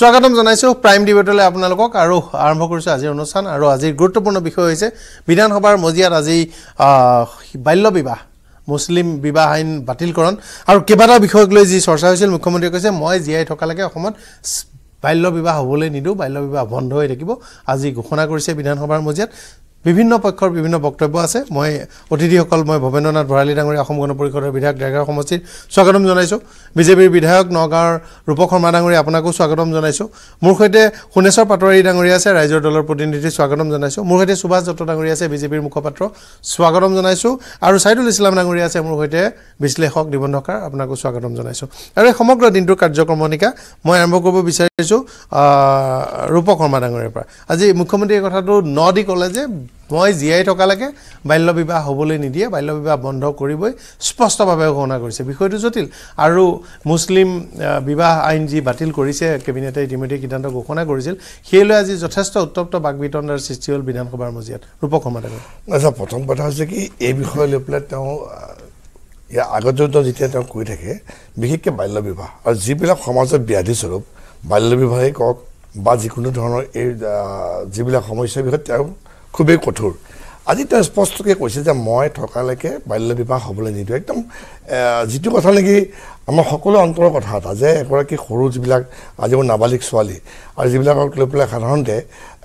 স্বাগতম জানাইছো প্ৰাইম ডিবেটলে আপোনালোকক আৰু আৰম্ভ কৰিছো আজিৰ অনুষ্ঠান আৰু আজিৰ গুৰুত্বপূৰ্ণ বিষয় হৈছে বিধানসভাৰ মজিয়াত আজি বাল্য বিবাহ মুছলিম বিবাহ আইন বাতিলকৰণ আৰু কেইবাটাও বিষয়ক লৈ যি চৰ্চা হৈছিল মুখ্যমন্ত্ৰীয়ে কৈছে মই জীয়াই থকালৈকে অসমত বাল্য বিবাহ হ'বলৈ নিদিওঁ বাল্য বিবাহ বন্ধ হৈ থাকিব আজি ঘোষণা কৰিছে বিধানসভাৰ মজিয়াত বিভিন্ন পক্ষৰ বিভিন্ন বক্তব্য আছে মই অতিথিসকল মই ভৱেন্দ্ৰ নাথ ভৰালী ডাঙৰীয়া অসম গণ পৰিষদৰ বিধায়ক ডেৰগাঁও সমষ্টিত স্বাগতম জনাইছোঁ বিজেপিৰ বিধায়ক নগাঁৱৰ ৰূপক শৰ্মা ডাঙৰীয়া আপোনাকো স্বাগতম জনাইছোঁ মোৰ সৈতে সোণেশ্বৰ পাটোৱাৰী ডাঙৰীয়া আছে ৰাইজৰ দলৰ প্ৰতিনিধি স্বাগতম জনাইছোঁ মোৰ সৈতে সুভাষ দত্ত ডাঙৰীয়া আছে বিজেপিৰ মুখপাত্ৰ স্বাগতম জনাইছোঁ আৰু ছাইদুল ইছলাম ডাঙৰীয়া আছে মোৰ সৈতে বিশ্লেষক নিবন্ধকাৰ আপোনাকো স্বাগতম জনাইছোঁ আৰু এই সমগ্ৰ দিনটোৰ কাৰ্যক্ৰমণিকা মই আৰম্ভ কৰিব বিচাৰিছোঁ ৰূপক শৰ্মা ডাঙৰীয়াৰ পৰা আজি মুখ্যমন্ত্ৰীয়ে কথাটো ন দি ক'লে যে মই জীয়াই থকালৈকে বাল্য বিবাহ হ'বলৈ নিদিয়ে বাল্য বিবাহ বন্ধ কৰিবই স্পষ্টভাৱে ঘোষণা কৰিছে বিষয়টো জটিল আৰু মুছলিম বিবাহ আইন যি বাতিল কৰিছে কেবিনেটে ইতিমধ্যে সিদ্ধান্ত ঘোষণা কৰিছিল সেই লৈ আজি যথেষ্ট উত্তপ্ত বাক বিতণ্ডাৰ সৃষ্টি হ'ল বিধানসভাৰ মজিয়াত ৰূপক সমাধান আচ্ছা প্ৰথম কথা হৈছে কি এই বিষয় লৈ পেলাই তেওঁ ইয়াৰ আগত যেতিয়া তেওঁ কৈ থাকে বিশেষকৈ বাল্য বিবাহ আৰু যিবিলাক সমাজত ব্যাধিস্বৰূপ বাল্য বিবাহেই কওক বা যিকোনো ধৰণৰ এই যিবিলাক সমস্যাৰ বিষয়ে তেওঁ খুবেই কঠোৰ আজি তেওঁ স্পষ্টকৈ কৈছে যে মই থকালৈকে বাল্য বিবাহ হ'বলৈ নিদিওঁ একদম যিটো কথা নেকি আমাৰ সকলো অন্তৰৰ কথা এটা যে এগৰাকী সৰু যিবিলাক আজি মোৰ নাবালিক ছোৱালী আৰু যিবিলাকক লৈ পেলাই সাধাৰণতে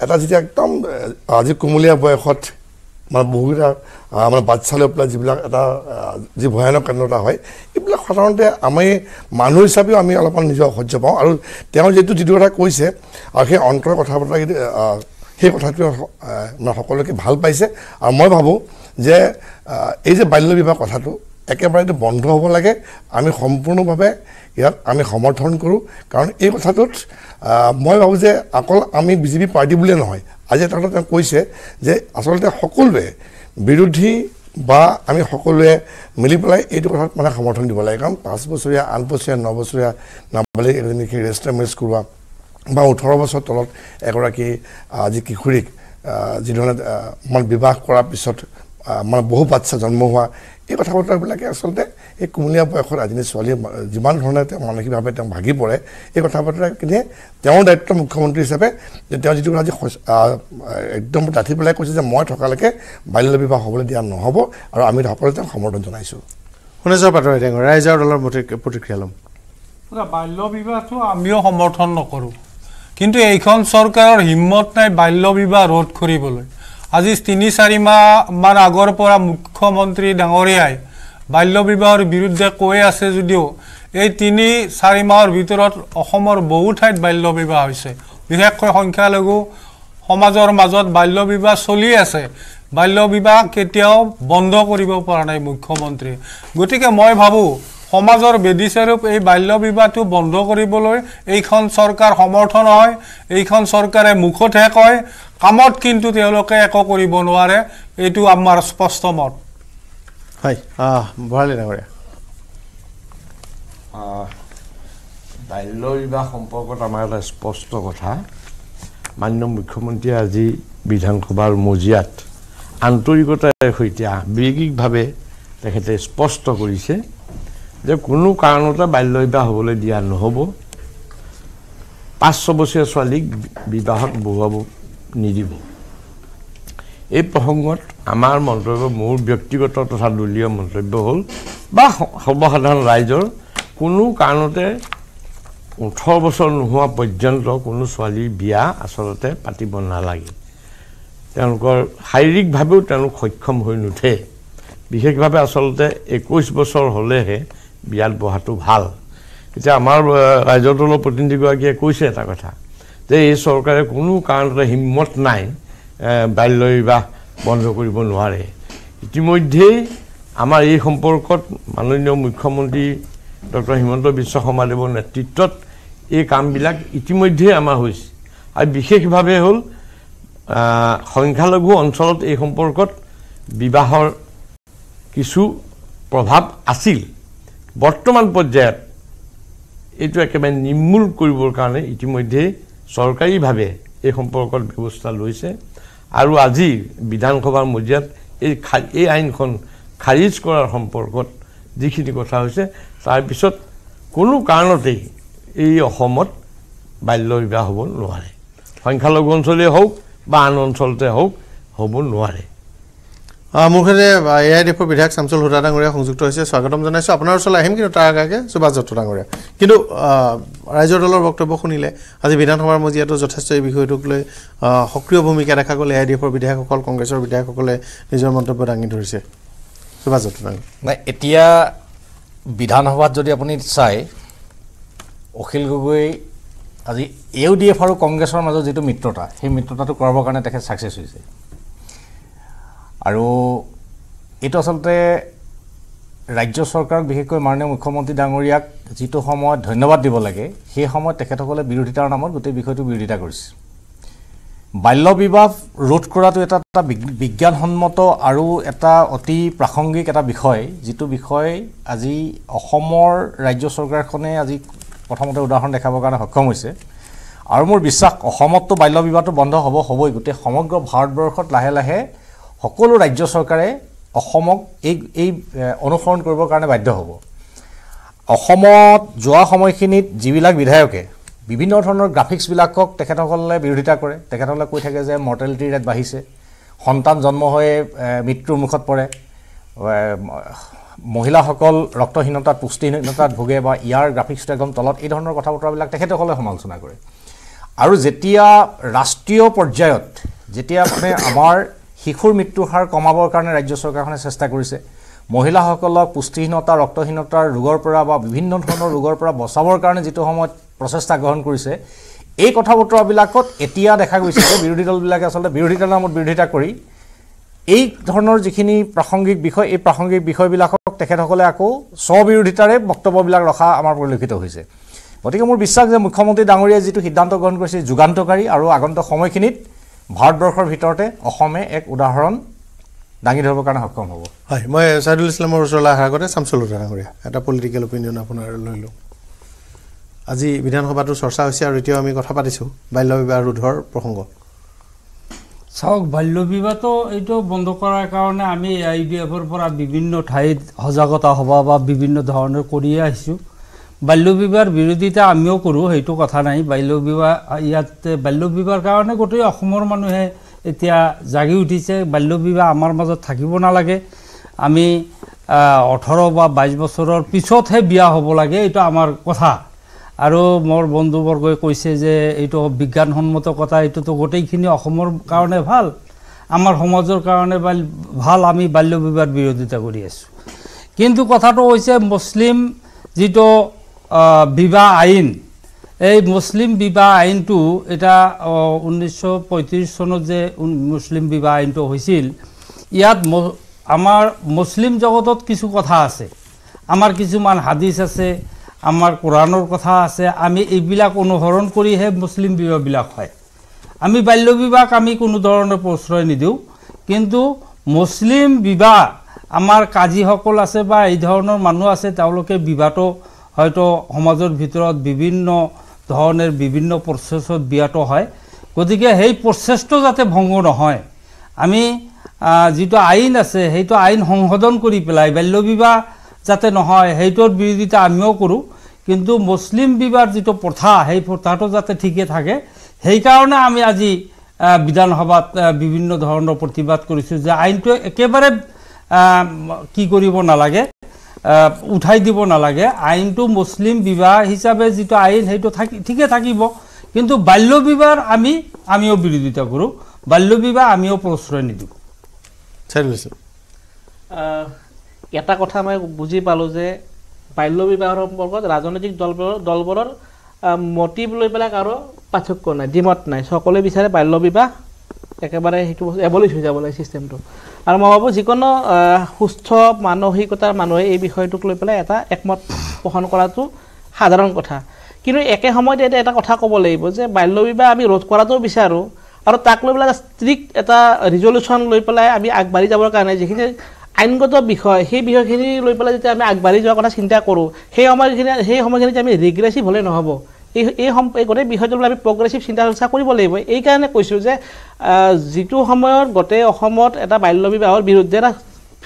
এটা যেতিয়া একদম আজি কোমলীয়া বয়সত মানে বহুকেইটা মানে বাচ্ছা লৈ পেলাই যিবিলাক এটা যি ভয়ানক কেন্দ্ৰ এটা হয় এইবিলাক সাধাৰণতে আমি মানুহ হিচাপেও আমি অলপমান নিজৰ সহ্য পাওঁ আৰু তেওঁ যিটো যিটো কথা কৈছে আৰু সেই অন্তৰৰ কথা বতৰা সেই কথাটোৱে সকলোকে ভাল পাইছে আৰু মই ভাবোঁ যে এই যে বাল্য বিবাহ কথাটো একেবাৰে বন্ধ হ'ব লাগে আমি সম্পূৰ্ণভাৱে ইয়াত আমি সমৰ্থন কৰোঁ কাৰণ এই কথাটোত মই ভাবোঁ যে অকল আমি বিজেপি পাৰ্টি বুলিয়ে নহয় আজি এটা কথা তেওঁ কৈছে যে আচলতে সকলোৱে বিৰোধী বা আমি সকলোৱে মিলি পেলাই এইটো কথাত মানে সমৰ্থন দিব লাগে কাৰণ পাঁচ বছৰীয়া আঠ বছৰীয়া ন বছৰীয়া নাবালিক এজনী সেই ৰেষ্টাৰ মেৰেজ কৰোৱা বা ওঠৰ বছৰ তলত এগৰাকী আজি কিশোৰীক যিধৰণে মানে বিবাহ কৰাৰ পিছত মানে বহু বাচ্ছা জন্ম হোৱা এই কথা বতৰাবিলাকে আচলতে এই কুমলীয়া বয়সত আজিনী ছোৱালী যিমান ধৰণে তেওঁ মানসিকভাৱে তেওঁ ভাগি পৰে এই কথা বতৰাখিনিয়ে তেওঁৰ দায়িত্ব মুখ্যমন্ত্ৰী হিচাপে যে তেওঁ যিটো কথা আজি একদম ডাঠি পেলাই কৈছে যে মই থকালৈকে বাল্য বিবাহ হ'বলৈ দিয়া নহ'ব আৰু আমি সকলোৱে তেওঁক সমৰ্থন জনাইছোঁ শুনে যাওঁ বাতৰি ৰাইজৰ দলৰ প্ৰতিক্ৰিয়া ল'ম বাল্য বিবাহটো আমিও সমৰ্থন নকৰোঁ কিন্তু এইখন চৰকাৰৰ হিম্মত নাই বাল্য বিবাহ ৰোধ কৰিবলৈ আজি তিনি চাৰি মাহমান আগৰ পৰা মুখ্যমন্ত্ৰী ডাঙৰীয়াই বাল্য বিবাহৰ বিৰুদ্ধে কৈ আছে যদিও এই তিনি চাৰি মাহৰ ভিতৰত অসমৰ বহু ঠাইত বাল্য বিবাহ হৈছে বিশেষকৈ সংখ্যালঘু সমাজৰ মাজত বাল্য বিবাহ চলি আছে বাল্য বিবাহ কেতিয়াও বন্ধ কৰিব পৰা নাই মুখ্যমন্ত্ৰীয়ে গতিকে মই ভাবোঁ সমাজৰ বেদীস্বৰূপ এই বাল্য বিবাহটো বন্ধ কৰিবলৈ এইখন চৰকাৰ সমৰ্থন হয় এইখন চৰকাৰে মুখতহে কয় কামত কিন্তু তেওঁলোকে একো কৰিব নোৱাৰে এইটো আমাৰ স্পষ্ট মত হয় বাল্য বিবাহ সম্পৰ্কত আমাৰ এটা স্পষ্ট কথা মান্য মুখ্যমন্ত্ৰীয়ে আজি বিধানসভাৰ মজিয়াত আন্তৰিকতাৰ সৈতে আৱেগিকভাৱে তেখেতে স্পষ্ট কৰিছে যে কোনো কাৰণতে বাল্য বিবাহ হ'বলৈ দিয়া নহ'ব পাঁচ ছবছৰীয়া ছোৱালীক বিবাহত বহুৱাব নিদিব এই প্ৰসংগত আমাৰ মন্তব্য মোৰ ব্যক্তিগত তথা দলীয় মন্তব্য হ'ল বা সৰ্বসাধাৰণ ৰাইজৰ কোনো কাৰণতে ওঠৰ বছৰ নোহোৱা পৰ্যন্ত কোনো ছোৱালীৰ বিয়া আচলতে পাতিব নালাগে তেওঁলোকৰ শাৰীৰিকভাৱেও তেওঁলোক সক্ষম হৈ নুঠে বিশেষভাৱে আচলতে একৈছ বছৰ হ'লেহে বিয়াত বহাটো ভাল এতিয়া আমাৰ ৰাইজৰ দলৰ প্ৰতিনিধিগৰাকীয়ে কৈছে এটা কথা যে এই চৰকাৰে কোনো কাৰণতে হিম্মত নাই বাল্য বিবাহ বন্ধ কৰিব নোৱাৰে ইতিমধ্যেই আমাৰ এই সম্পৰ্কত মাননীয় মুখ্যমন্ত্ৰী ডক্টৰ হিমন্ত বিশ্ব শৰ্মাদেৱৰ নেতৃত্বত এই কামবিলাক ইতিমধ্যেই আমাৰ হৈছে আৰু বিশেষভাৱে হ'ল সংখ্যালঘু অঞ্চলত এই সম্পৰ্কত বিবাহৰ কিছু প্ৰভাৱ আছিল বৰ্তমান পৰ্যায়ত এইটো একেবাৰে নিৰ্মূল কৰিবৰ কাৰণে ইতিমধ্যেই চৰকাৰীভাৱে এই সম্পৰ্কত ব্যৱস্থা লৈছে আৰু আজি বিধানসভাৰ মজিয়াত এই খা এই আইনখন খাৰিজ কৰাৰ সম্পৰ্কত যিখিনি কথা হৈছে তাৰপিছত কোনো কাৰণতেই এই অসমত বাল্য বিবাহ হ'ব নোৱাৰে সংখ্যালঘু অঞ্চলেই হওক বা আন অঞ্চলতে হওক হ'ব নোৱাৰে মোৰ সৈতে এ আই ডি এফৰ বিধায়ক চামচুল হোদা ডাঙৰীয়া সংযুক্ত হৈছে স্বাগতম জনাইছোঁ আপোনাৰ ওচৰলৈ আহিম কিন্তু তাৰ আগে সুভাষ দত্ত ডাঙৰীয়া কিন্তু ৰাইজৰ দলৰ বক্তব্য শুনিলে আজি বিধানসভাৰ মজিয়াতো যথেষ্ট এই বিষয়টোক লৈ সক্ৰিয় ভূমিকা দেখা গ'ল এ আই ডি এফৰ বিধায়কসকল কংগ্ৰেছৰ বিধায়কসকলে নিজৰ মন্তব্য দাঙি ধৰিছে সুভাষ দত্ত ডাঙৰীয়া নাই এতিয়া বিধানসভাত যদি আপুনি চাই অখিল গগৈ আজি এ ডি এফ আৰু কংগ্ৰেছৰ মাজত যিটো মিত্ৰতা সেই মিত্ৰতাটো কৰাবৰ কাৰণে তেখেত ছাকচেছ হৈছে আৰু এইটো আচলতে ৰাজ্য চৰকাৰক বিশেষকৈ মাননীয় মুখ্যমন্ত্ৰী ডাঙৰীয়াক যিটো সময়ত ধন্যবাদ দিব লাগে সেই সময়ত তেখেতসকলে বিৰোধিতাৰ নামত গোটেই বিষয়টো বিৰোধিতা কৰিছে বাল্য বিবাহ ৰোধ কৰাটো এটা এটা বিজ্ঞানসন্মত আৰু এটা অতি প্ৰাসংগিক এটা বিষয় যিটো বিষয় আজি অসমৰ ৰাজ্য চৰকাৰখনে আজি প্ৰথমতে উদাহৰণ দেখাবৰ কাৰণে সক্ষম হৈছে আৰু মোৰ বিশ্বাস অসমততো বাল্য বিবাহটো বন্ধ হ'ব হ'বই গোটেই সমগ্ৰ ভাৰতবৰ্ষত লাহে লাহে সকলো ৰাজ্য চৰকাৰে অসমক এই এই অনুসৰণ কৰিবৰ কাৰণে বাধ্য হ'ব অসমত যোৱা সময়খিনিত যিবিলাক বিধায়কে বিভিন্ন ধৰণৰ গ্ৰাফিক্সবিলাকক তেখেতসকলে বিৰোধিতা কৰে তেখেতসকলে কৈ থাকে যে মৰ্টেলিটি ৰেট বাঢ়িছে সন্তান জন্ম হৈ মৃত্যুৰ মুখত পৰে মহিলাসকল ৰক্তহীনতাত পুষ্টিহীনতাত ভোগে বা ইয়াৰ গ্ৰাফিক্সটো একদম তলত এই ধৰণৰ কথা বতৰাবিলাক তেখেতসকলে সমালোচনা কৰে আৰু যেতিয়া ৰাষ্ট্ৰীয় পৰ্যায়ত যেতিয়া মানে আমাৰ শিশুৰ মৃত্যুৰ হাৰ কমাবৰ কাৰণে ৰাজ্য চৰকাৰখনে চেষ্টা কৰিছে মহিলাসকলক পুষ্টিহীনতা ৰক্তহীনতাৰ ৰোগৰ পৰা বা বিভিন্ন ধৰণৰ ৰোগৰ পৰা বচাবৰ কাৰণে যিটো সময়ত প্ৰচেষ্টা গ্ৰহণ কৰিছে এই কথা বতৰাবিলাকত এতিয়া দেখা গৈছে যে বিৰোধী দলবিলাকে আচলতে বিৰোধী দলৰ নামত বিৰোধিতা কৰি এই ধৰণৰ যিখিনি প্ৰাসংগিক বিষয় এই প্ৰাসংগিক বিষয়বিলাকক তেখেতসকলে আকৌ স্ববিৰোধিতাৰে বক্তব্যবিলাক ৰখা আমাৰ পৰিলক্ষিত হৈছে গতিকে মোৰ বিশ্বাস যে মুখ্যমন্ত্ৰী ডাঙৰীয়াই যিটো সিদ্ধান্ত গ্ৰহণ কৰিছে যুগান্তকাৰী আৰু আগন্তুক সময়খিনিত ভাৰতবৰ্ষৰ ভিতৰতে অসমে এক উদাহৰণ দাঙি ধৰিবৰ কাৰণে সক্ষম হ'ব হয় মই ছাইদুল ইছলামৰ ওচৰলৈ অহাৰ আগতে চামচুল ডাঙৰীয়া এটা পলিটিকেল অপিনিয়ন আপোনাৰ লৈ লওঁ আজি বিধানসভাটো চৰ্চা হৈছে আৰু এতিয়াও আমি কথা পাতিছোঁ বাল্য বিবাহ ৰোধৰ প্ৰসংগ চাওক বাল্য বিবাহটো এইটো বন্ধ কৰাৰ কাৰণে আমি আই ডি এফৰ পৰা বিভিন্ন ঠাইত সজাগতা সভা বা বিভিন্ন ধৰণৰ কৰিয়ে আহিছোঁ বাল্য বিবাহৰ বিৰোধিতা আমিও কৰোঁ সেইটো কথা নাই বাল্য বিবাহ ইয়াতে বাল্য বিবাহৰ কাৰণে গোটেই অসমৰ মানুহে এতিয়া জাগি উঠিছে বাল্য বিবাহ আমাৰ মাজত থাকিব নালাগে আমি ওঠৰ বা বাইছ বছৰৰ পিছতহে বিয়া হ'ব লাগে এইটো আমাৰ কথা আৰু মোৰ বন্ধুবৰ্গই কৈছে যে এইটো বিজ্ঞানসন্মত কথা এইটোতো গোটেইখিনি অসমৰ কাৰণে ভাল আমাৰ সমাজৰ কাৰণে ভাল আমি বাল্য বিবাহৰ বিৰোধিতা কৰি আছোঁ কিন্তু কথাটো হৈছে মুছলিম যিটো বিবাহ আইন এই মুসলিম বিবাহ আইনটো এটা ঊনৈছশ চনত যে মুসলিম বিবাহ আইনটো হৈছিল ইয়াত আমাৰ মুছলিম জগতত কিছু কথা আছে আমাৰ কিছুমান হাদিছ আছে আমাৰ কোৰাণৰ কথা আছে আমি এইবিলাক অনুসৰণ কৰিহে মুছলিম বিবাহবিলাক হয় আমি বাল্য বিবাহক আমি কোনো ধৰণে প্ৰশ্ৰয় নিদিওঁ কিন্তু মুছলিম বিবাহ আমাৰ কাজীসকল আছে বা এই ধৰণৰ মানুহ আছে তেওঁলোকে বিবাহটো হয়তো সমাজৰ ভিতৰত বিভিন্ন ধৰণৰ বিভিন্ন প্ৰচেছত বিয়াটো হয় গতিকে সেই প্ৰচেছটো যাতে ভংগ নহয় আমি যিটো আইন আছে সেইটো আইন সংশোধন কৰি পেলাই বাল্য বিবাহ যাতে নহয় সেইটোৰ বিৰোধিতা আমিও কৰোঁ কিন্তু মুছলিম বিবাহ যিটো প্ৰথা সেই প্ৰথাটো যাতে ঠিকে থাকে সেইকাৰণে আমি আজি বিধানসভাত বিভিন্ন ধৰণৰ প্ৰতিবাদ কৰিছোঁ যে আইনটোৱে একেবাৰে কি কৰিব নালাগে উঠাই দিব নালাগে আইনটো মুছলিম বিবাহ হিচাপে যিটো আইন সেইটো থাকি ঠিকে থাকিব কিন্তু বাল্য বিবাহ আমি আমিও বিৰোধিতা কৰোঁ বাল্য বিবাহ আমিও প্ৰশ্ৰয় নিদিওঁ এটা কথা মই বুজি পালোঁ যে বাল্য বিবাহৰ সম্পৰ্কত ৰাজনৈতিক দলবোৰৰ দলবোৰৰ মটিভ লৈ পেলাই কাৰো পাৰ্থক্য নাই ডিমত নাই সকলোৱে বিচাৰে বাল্য বিবাহ একেবাৰে সেইটো বস্তু এবলিছ হৈ যাব লাগে চিষ্টেমটো আৰু মই ভাবোঁ যিকোনো সুস্থ মানসিকতাৰ মানুহে এই বিষয়টোক লৈ পেলাই এটা একমত পোষণ কৰাটো সাধাৰণ কথা কিন্তু একে সময়তে এতিয়া এটা কথা ক'ব লাগিব যে বাল্য বিবাহ আমি ৰোধ কৰাটোও বিচাৰোঁ আৰু তাক লৈ পেলাই এটা ষ্ট্ৰিক্ট এটা ৰিজলিউশ্যন লৈ পেলাই আমি আগবাঢ়ি যাবৰ কাৰণে যিখিনি আইনগত বিষয় সেই বিষয়খিনি লৈ পেলাই যেতিয়া আমি আগবাঢ়ি যোৱাৰ কথা চিন্তা কৰোঁ সেই সময়খিনি সেই সময়খিনিত আমি ৰিগ্ৰেছিভ হ'লে নহ'ব এই এই সম এই গোটেই বিষয়টো আমি প্ৰগ্ৰেছিভ চিন্তা চৰ্চা কৰিব লাগিব এইকাৰণে কৈছোঁ যে যিটো সময়ত গোটেই অসমত এটা বাল্য বিবাহৰ বিৰুদ্ধে এটা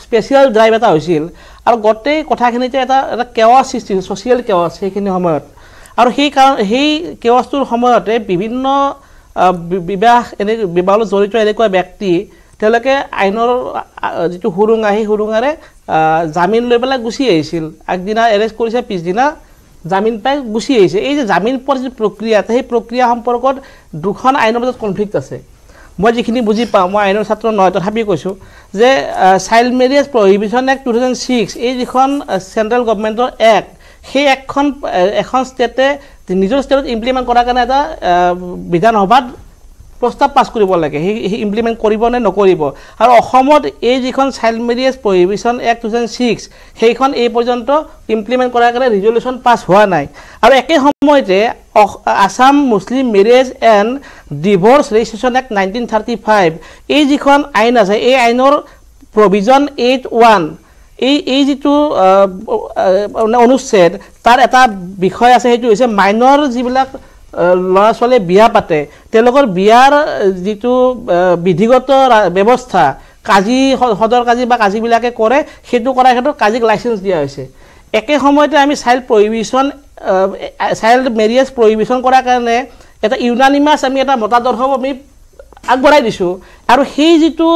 স্পেচিয়েল ড্ৰাইভ এটা হৈছিল আৰু গোটেই কথাখিনিতে এটা এটা কেৱাছ সৃষ্টি হৈছিল ছ'চিয়েল কেৱাছ সেইখিনি সময়ত আৰু সেই কাৰণ সেই কেৱাছটোৰ সময়তে বিভিন্ন বিবাহ এনে বিবাহলৈ জড়িত এনেকুৱা ব্যক্তি তেওঁলোকে আইনৰ যিটো সুৰুঙা সেই সুৰুঙাৰে জামিন লৈ পেলাই গুচি আহিছিল আগদিনা এৰেষ্ট কৰিছে পিছদিনা জামিন পাই গুচি আহিছে এই যে জামিন পোৱাৰ যিটো প্ৰক্ৰিয়া আছে সেই প্ৰক্ৰিয়া সম্পৰ্কত দুখন আইনৰ মাজত কনফ্লিক্ট আছে মই যিখিনি বুজি পাওঁ মই আইনৰ ছাত্ৰ নহয় তথাপি কৈছোঁ যে Child marriage Prohibition Act two thousand six এই যিখন চেণ্ট্ৰেল গভমেণ্টৰ এক্ট সেই এক্টখন এখন ষ্টেটে নিজৰ ষ্টেটত ইমপ্লিমেণ্ট কৰাৰ কাৰণে এটা বিধানসভাত প্ৰস্তাৱ পাছ কৰিব লাগে সি সি ইমপ্লিমেণ্ট কৰিব নে নকৰিব আৰু অসমত এই যিখন Child marriage Prohibition Act two thousand six সেইখন এই পৰ্যন্ত ইমপ্লিমেণ্ট কৰাৰ কাৰণে ৰিজলিউশ্যন পাছ হোৱা নাই আৰু একে সময়তে Assam Muslim Marriage and Divorce Registration Act nineteen thirty five এই যিখন আইন আছে এই আইনৰ প্ৰভিজন এইট ওৱান এই এই যিটো মানে অনুচ্ছেদ তাৰ এটা বিষয় আছে সেইটো হৈছে মাইনৰ যিবিলাক ল'ৰা ছোৱালীয়ে বিয়া পাতে তেওঁলোকৰ বিয়াৰ যিটো বিধিগত ব্যৱস্থা কাজি সদৰ কাজি বা কাজিবিলাকে কৰে সেইটো কৰাৰ ক্ষেত্ৰত কাজিক লাইচেঞ্চ দিয়া হৈছে একে সময়তে আমি child prohibition child marriage prohibition কৰাৰ কাৰণে এটা ইউনানিমাছ আমি এটা মতাদৰ্শ আমি আগবঢ়াই দিছোঁ আৰু সেই যিটো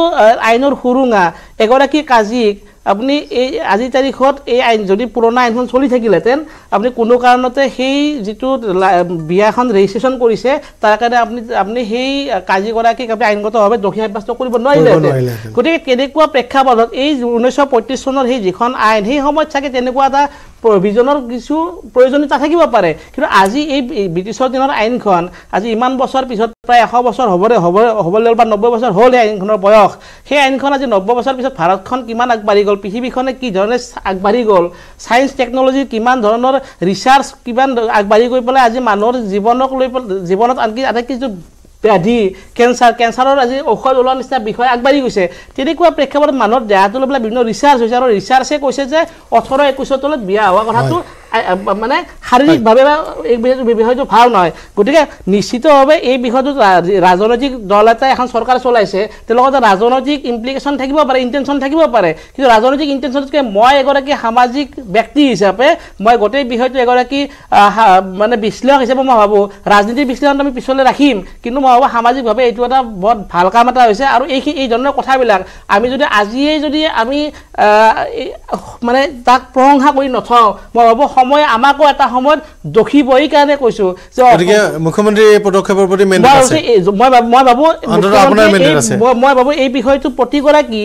আইনৰ সুৰুঙা এগৰাকী কাজিক আপুনি এই আজিৰ তাৰিখত এই আইন যদি পুৰণা আইনখন চলি থাকিলেহেঁতেন আপুনি কোনো কাৰণতে সেই যিটো বিয়াখন ৰেজিষ্ট্ৰেশ্যন কৰিছে তাৰ কাৰণে আপুনি আপুনি সেই কাজীগৰাকীক আপুনি আইনগতভাৱে দোষী সাব্যস্ত কৰিব নোৱাৰিলে গতিকে কেনেকুৱা প্ৰেক্ষাপটত এই ঊনৈছশ পঁয়ত্ৰিছ চনৰ সেই যিখন আইন সেই সময়ত চাগে তেনেকুৱা এটা প্ৰভিজনৰ কিছু প্ৰয়োজনীয়তা থাকিব পাৰে কিন্তু আজি এই ব্ৰিটিছৰ দিনৰ আইনখন আজি ইমান বছৰ পিছত প্ৰায় এশ বছৰ হ'বৰে হ'ব হ'বলৈ বা নব্বৈ বছৰ হ'ল সেই আইনখনৰ বয়স সেই আইনখন আজি নব্বৈ বছৰ পিছত ভাৰতখন কিমান আগবাঢ়ি গ'ল পৃথিৱীখনে কি ধৰণে আগবাঢ়ি গ'ল ছায়েন্স টেকন'লজি কিমান ধৰণৰ ৰিচাৰ্চ কিমান আগবাঢ়ি গৈ পেলাই আজি মানুহৰ জীৱনক লৈ পেলাই জীৱনত আনকি আটাইতকৈ ব্যাধি কেঞ্চাৰ কেঞ্চাৰৰ আজি ঔষধ ওলোৱাৰ নিচিনা বিষয় আগবাঢ়ি গৈছে তেনেকুৱা প্ৰেক্ষাপটত মানুহৰ দেহাটো লৈ পেলাই বিভিন্ন ৰিচাৰ্চ হৈছে আৰু ৰিচাৰ্চে কৈছে যে ওঠৰ একৈছৰ তলত বিয়া হোৱা কথাটো মানে শাৰীৰিকভাৱে এই বিষয়টো ভাল নহয় গতিকে নিশ্চিতভাৱে এই বিষয়টোত ৰাজনৈতিক দল এটাই এখন চৰকাৰ চলাইছে তেওঁলোকৰ ৰাজনৈতিক ইমপ্লিকেশ্যন থাকিব পাৰে ইণ্টেনশ্যন থাকিব পাৰে কিন্তু ৰাজনৈতিক ইণ্টেনশ্যনতকৈ মই এগৰাকী সামাজিক ব্যক্তি হিচাপে মই গোটেই বিষয়টো এগৰাকী মানে বিশ্লেষক হিচাপে মই ভাবোঁ ৰাজনীতিৰ বিশ্লেষণটো আমি পিছলৈ ৰাখিম কিন্তু মই ভাবোঁ সামাজিকভাৱে এইটো এটা বৰ ভাল কাম এটা হৈছে আৰু এই এই ধৰণৰ কথাবিলাক আমি যদি আজিয়েই যদি আমি মানে তাক প্ৰশংসা কৰি নথওঁ মই ভাবোঁ সময় আমাকো এটা সময়ত দোষী বই কাৰণে কৈছো যে মুখ্যমন্ত্ৰীৰ এই পদক্ষেপৰ প্ৰতি মই ভাবোঁ মই ভাবোঁ এই বিষয়টো প্ৰতিগৰাকী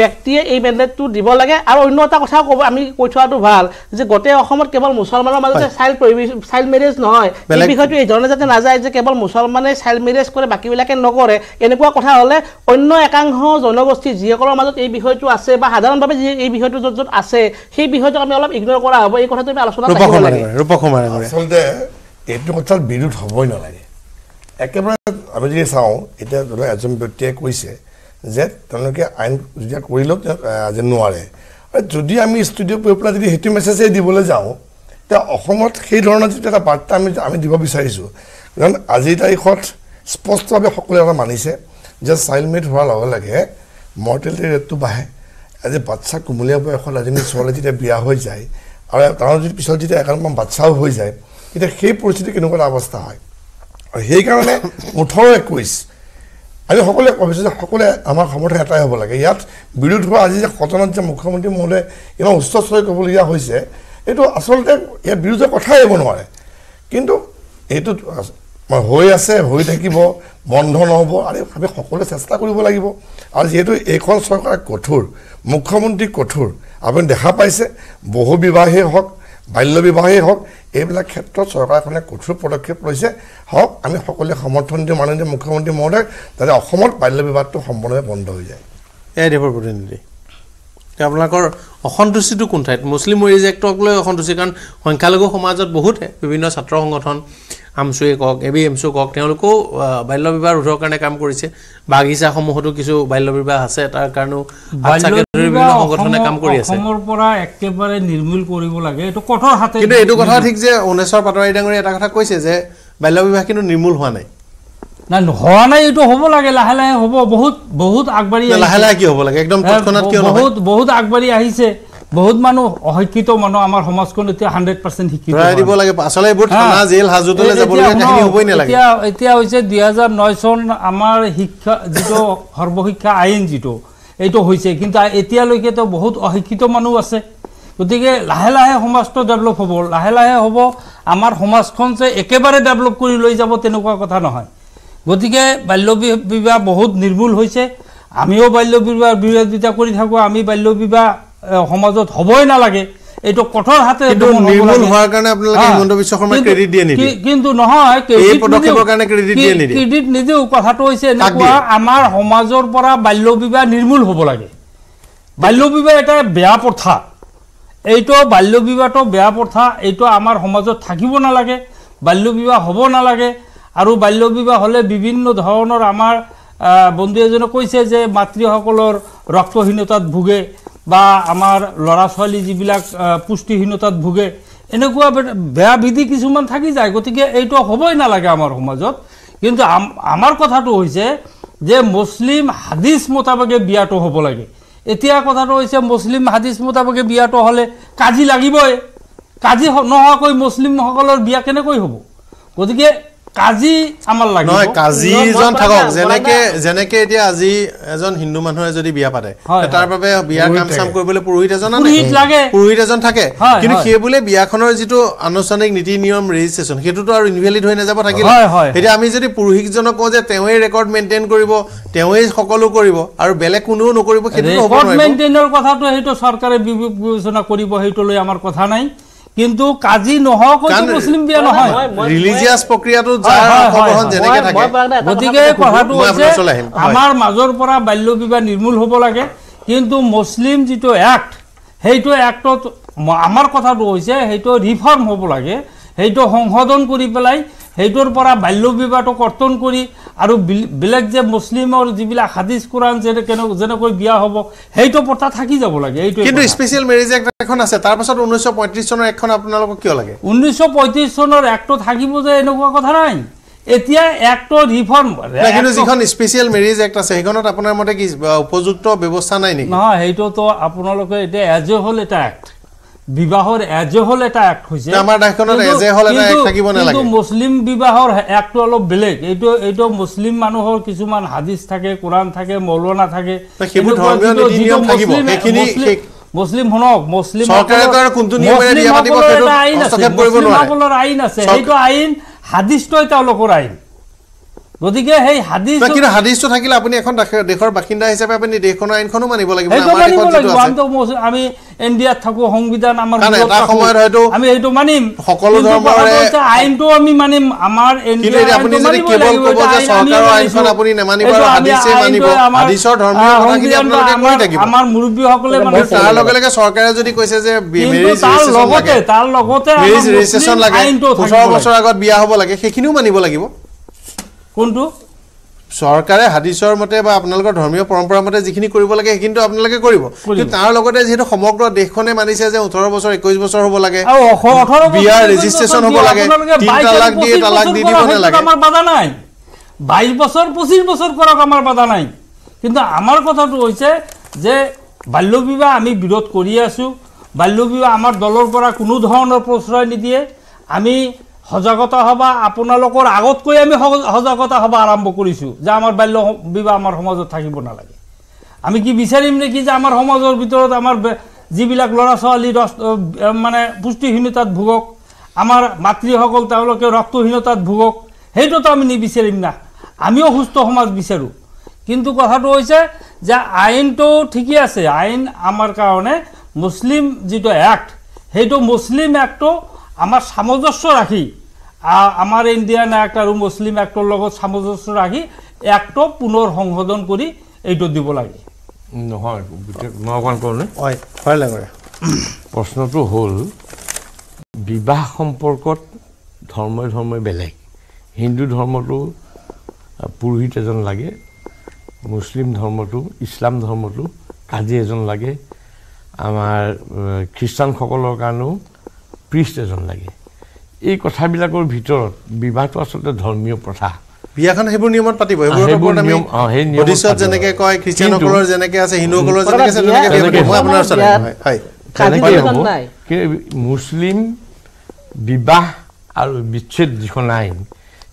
ব্যক্তিয়ে এই মেণ্ডেটটো দিব লাগে আৰু অন্য এটা কথাও ক'ব আমি কৈ থোৱাটো ভাল যে গোটেই অসমত কেৱল মুছলমানৰ মাজতে চাইল্ড প্ৰহিবিশ্যন চাইল্ড মেৰেজ নহয় এই বিষয়টো এইধৰণে যাতে নাযায় যে কেৱল মুছলমানেই চাইল্ড মেৰেজ কৰে বাকীবিলাকে নকৰে এনেকুৱা কথা হ'লে অন্য একাংশ জনগোষ্ঠী যিসকলৰ মাজত এই বিষয়টো আছে বা সাধাৰণভাৱে যি এই বিষয়টো য'ত য'ত আছে সেই বিষয়টো আমি অলপ ইগন'ৰ কৰা হ'ব এই কথাটো আমি আলোচনা আচলতে এইটো কথাত বিৰোধ হ'বই নালাগে একেবাৰে আমি যদি চাওঁ এতিয়া ধৰক এজন ব্যক্তিয়ে কৈছে যে তেওঁলোকে আইন যেতিয়া কৰিলেও যে নোৱাৰে আৰু যদি আমি ষ্টুডিঅ' পঢ়ি পেলাই যদি সেইটো মেছেজেই দিবলৈ যাওঁ তেতিয়া অসমত সেই ধৰণৰ যিটো এটা বাৰ্তা আমি আমি দিব বিচাৰিছোঁ কাৰণ আজিৰ তাৰিখত স্পষ্টভাৱে সকলোৱে এটা মানিছে যে চাইল্ডমেড হোৱাৰ লগে লগে মৰ্টেলিটি ৰেটটো বাঢ়ে আজি বাচ্ছা কোমলীয়া বয়সত আজি ছোৱালী যেতিয়া বিয়া হৈ যায় আৰু তাৰ যদি পিছত যেতিয়া এগালমান বাচ্ছাও হৈ যায় তেতিয়া সেই পৰিস্থিতি কেনেকুৱা এটা অৱস্থা হয় আৰু সেইকাৰণে ওঠৰ একৈছ আজি সকলোৱে কৈছোঁ যে সকলোৱে আমাৰ সমৰ্থন এটাই হ'ব লাগে ইয়াত বিৰোধ হোৱা আজি যে ঘটনাত যে মুখ্যমন্ত্ৰী মহোদয়ে ইমান উচ্চ উচ্চস্তৰীয় ক'বলগীয়া হৈছে এইটো আচলতে ইয়াত বিৰোধে কথাই হ'ব নোৱাৰে কিন্তু এইটো হৈ আছে হৈ থাকিব বন্ধ নহ'ব আৰু আমি সকলোৱে চেষ্টা কৰিব লাগিব আৰু যিহেতু এইখন চৰকাৰ কঠোৰ মুখ্যমন্ত্ৰী কঠোৰ আপুনি দেখা পাইছে বহুবিবাহেই হওক বাল্য বিবাহেই হওক এইবিলাক ক্ষেত্ৰত চৰকাৰখনে কঠোৰ পদক্ষেপ লৈছে হওক আমি সকলোৱে সমৰ্থন দিওঁ মাননীয় মুখ্যমন্ত্ৰী মহোদয় যাতে অসমত বাল্য বিবাহটো সম্পূৰ্ণভাৱে বন্ধ হৈ যায় এ দেশৰ প্ৰতিনিধি আপোনালোকৰ অসন্তুষ্টিটো কোন ঠাইত মুছলিম ৰিজেক্টক লৈ অসন্তুষ্টি কাৰণ সংখ্যালঘু সমাজত বহুতে বিভিন্ন ছাত্ৰ সংগঠন আমচুৱে কওক এ বি এমচু কওক তেওঁলোকেও বাল্য বিবাহ ৰোধৰ কাৰণে কাম কৰিছে বাগিচাসমূহতো কিছু বাল্য বিবাহ আছে তাৰ কাৰণেও এটা কথা কৈছে যে বাল্য বিবাহ কিন্তু হোৱা নাই হোৱা নাই এইটো হ'ব লাগে লাহে লাহে হ'ব কি হ'ব লাগে বহুত মানুহ অশিক্ষিত মানুহ আমাৰ সমাজখন এতিয়া হাণ্ড্ৰেড পাৰ্চেণ্ট শিক্ষিত এতিয়া এতিয়া হৈছে দুহেজাৰ ন চন আমাৰ শিক্ষা যিটো সৰ্বশিক্ষা আইন যিটো এইটো হৈছে কিন্তু এতিয়ালৈকেতো বহুত অশিক্ষিত মানুহ আছে গতিকে লাহে লাহে সমাজটো ডেভেলপ হ'ব লাহে লাহে হ'ব আমাৰ সমাজখন যে একেবাৰে ডেভেলপ কৰি লৈ যাব তেনেকুৱা কথা নহয় গতিকে বাল্য বিবাহ বহুত নিৰ্মূল হৈছে আমিও বাল্য বিবাহ বিৰোধিতা কৰি থাকোঁ আমি বাল্য বিবাহ সমাজত হবই নালাগে এইটো কঠোৰ হাতে নিৰ্মূল হোৱাৰ কাৰণে আপোনালোকে হিমন্ত বিশ্ব শৰ্মাই ক্ৰেডিট দিয়ে নেকি কিন্তু নহয় এই পদক্ষেপৰ কাৰণে ক্ৰেডিট দিয়ে নেকি ক্ৰেডিট নিদিওঁ কথাটো হৈছে এনেকুৱা আমাৰ সমাজৰ পৰা বাল্য বিবাহ নিৰ্মূল হ'ব লাগে বাল্য বিবাহ এটা বেয়া প্ৰথা এইটো বাল্য বিবাহটো বেয়া প্ৰথা এইটো আমাৰ সমাজত থাকিব নালাগে বাল্য বিবাহ হ'ব নালাগে আৰু বাল্য বিবাহ হ'লে বিভিন্ন ধৰণৰ আমাৰ বন্ধু এজনে কৈছে যে মাতৃসকলৰ ৰক্তহীনতাত ভোগে বা আমাৰ ল'ৰা ছোৱালী যিবিলাক পুষ্টিহীনতাত ভোগে এনেকুৱা বেয়া বিধি কিছুমান থাকি যায় গতিকে এইটো হ'বই নালাগে আমাৰ সমাজত কিন্তু আমাৰ কথাটো হৈছে যে মুছলিম হাদিছ মোতাবকে বিয়াটো হ'ব লাগে এতিয়া কথাটো হৈছে মুছলিম হাদিছ মোতাবকে বিয়াটো হ'লে কাজি লাগিবই কাজি নোহোৱাকৈ মুছলিমসকলৰ বিয়া কেনেকৈ হ'ব গতিকে কাজি আমার লাগে নয় কাজি জন থাকক জেনেকে জেনেকে এতিয়া আজি এজন হিন্দু মানুহে যদি বিয়া পাতে তার বাবে বিয়া কাম সাম কইবলে পুরোহিত এজন না পুরোহিত লাগে পুরোহিত এজন থাকে কিন্তু কে বলে বিয়াখনৰ যেটো আনুষ্ঠানিক নীতি নিয়ম রেজিস্ট্রেশন হেতু তো আর ইনভ্যালিড হৈ না যাব এতিয়া আমি যদি পুরোহিত জন কও যে তেওই রেকর্ড মেইনটেইন করিব তেওই সকলো কৰিব আৰু বেলে কোনো নকৰিব সেটো হ'ব নহয় মেইনটেইনৰ কথাটো হেতু সৰকাৰে বিবেচনা কৰিব হেতু লৈ আমাৰ কথা নাই কিন্তু কাজি নহওক মুসলিম বিয়া নহয় ৰিলিজিয়াছ প্ৰক্ৰিয়াটো গতিকে কথাটো হৈছে আমাৰ মাজৰ পৰা বাল্য বিবাহ নিৰ্মূল হ'ব লাগে কিন্তু মুছলিম যিটো এক্ট সেইটো এক্টত আমাৰ কথাটো হৈছে সেইটো ৰিফৰ্ম হ'ব লাগে সেইটো সংশোধন কৰি পেলাই সেইটোৰ পৰা বাল্য বিবাহটো কৰ্তন কৰি আৰু বেলেগ যে মুছলিমৰ যিবিলাক হাদিছ কোৰাণ যেনেকৈ বিয়া হ'ব সেইটো প্ৰথা থাকি যাব লাগে এইটো কিন্তু স্পেচিয়েল মেৰেজ এক্ট এখন আছে তাৰ পাছত উনৈশ চনৰ এখন আপোনালোকক কিয় লাগে উনৈশশ চনৰ এক্টটো থাকিব যে এনেকুৱা কথা নাই এতিয়া এক্টৰ ৰিফৰ্ম কিন্তু যিখন স্পেচিয়েল মেৰিজ এক্ট আছে সেইখনত আপোনাৰ মতে কি উপযুক্ত ব্যৱস্থা নাই নেকি নহয় সেইটোতো আপোনালোকে এতিয়া এজ হ'ল এটা এক্ট বিবাহৰ এজ হ'ল এটা এক্ট হৈছে আমাৰ দেশখনত এজ হ'ল এটা এক্ট থাকিব নালাগে কিন্তু মুছলিম বিবাহৰ এক্টটো অলপ বেলেগ এইটো এইটো মুছলিম মানুহৰ কিছুমান হাদিছ থাকে কোৰাণ থাকে মৌলনা থাকে সেইবোৰ ধৰ্মীয় নীতি নিয়ম থাকিব সেইখিনি মুসলিম শুনক মুসলিম মুসলিমসকলৰ আইন আছে সেইটো আইন হাদিষ্টই তেওঁলোকৰ আইন গতিকে সেই হাদিস কিন্তু হাদিসটো থাকিলে আপুনি এখন দেশৰ বাসিন্দা হিচাপে আপুনি দেশখনৰ আইনখনো মানিব লাগিব আমি ইণ্ডিয়াত থাকো সংবিধান আমি এইটো মানিম সকলো আইনটো আমি মানিম আমাৰ মুৰব্বীসকলে চৰকাৰে যদি কৈছে যে তাৰ লগতে আইনটো ওঠৰ বছৰ আগত বিয়া হব লাগে সেইখিনিও মানিব লাগিব কোনটো চৰকাৰে হাদিছৰ মতে বা আপোনালোকৰ ধৰ্মীয় পৰম্পৰা মতে যিখিনি কৰিব লাগে সেইখিনিতো আপোনালোকে কৰিব কিন্তু তাৰ লগতে যিহেতু সমগ্ৰ দেশখনে মানিছে যে ওঠৰ বছৰ একৈছ বছৰ হ'ব লাগে বিয়াৰ ৰেজিষ্ট্ৰেশ্যন হ'ব লাগে তালাক বছৰ পঁচিছ বছৰ কৰক আমাৰ বাধা নাই কিন্তু আমাৰ কথাটো হৈছে যে বাল্য বিবাহ আমি বিৰোধ কৰি আছোঁ বাল্য বিবাহ আমাৰ দলৰ পৰা কোনো ধৰণৰ প্ৰশ্ৰয় নিদিয়ে আমি সজাগতা সভা আপোনালোকৰ আগতকৈ আমি সজাগতা সভা আৰম্ভ কৰিছোঁ যে আমাৰ বাল্য বিবাহ আমাৰ সমাজত থাকিব নালাগে আমি কি বিচাৰিম নেকি যে আমাৰ সমাজৰ ভিতৰত আমাৰ যিবিলাক ল'ৰা ছোৱালী মানে পুষ্টিহীনতাত ভোগক আমাৰ মাতৃসকল তেওঁলোকে ৰক্তহীনতাত ভোগক সেইটোতো আমি নিবিচাৰিম না আমিও সুস্থ সমাজ বিচাৰোঁ কিন্তু কথাটো হৈছে যে আইনটো ঠিকেই আছে আইন আমাৰ কাৰণে মুছলিম যিটো এক্ট সেইটো মুছলিম এক্টটো আমাৰ সামঞ্জস্য ৰাখি আমাৰ ইণ্ডিয়ান এক্ট আৰু মুছলিম এক্টৰ লগত সামঞ্জস্য ৰাখি এক্টক পুনৰ সংশোধন কৰি এইটো দিব লাগে প্ৰশ্নটো হ'ল বিবাহ সম্পৰ্কত ধৰ্মই ধৰ্মই বেলেগ হিন্দু ধৰ্মটো পুৰোহিত এজন লাগে মুছলিম ধৰ্মটো ইছলাম ধৰ্মটো কাজি এজন লাগে আমাৰ খ্ৰীষ্টানসকলৰ কাৰণেও প্ৰিষ্ট এজন লাগে এই কথাবিলাকৰ ভিতৰত বিবাহটো আচলতে ধৰ্মীয় প্ৰথা বিয়াখন সেইবোৰ নিয়মত পাতিব মুছলিম বিবাহ আৰু বিচ্ছেদ যিখন আইন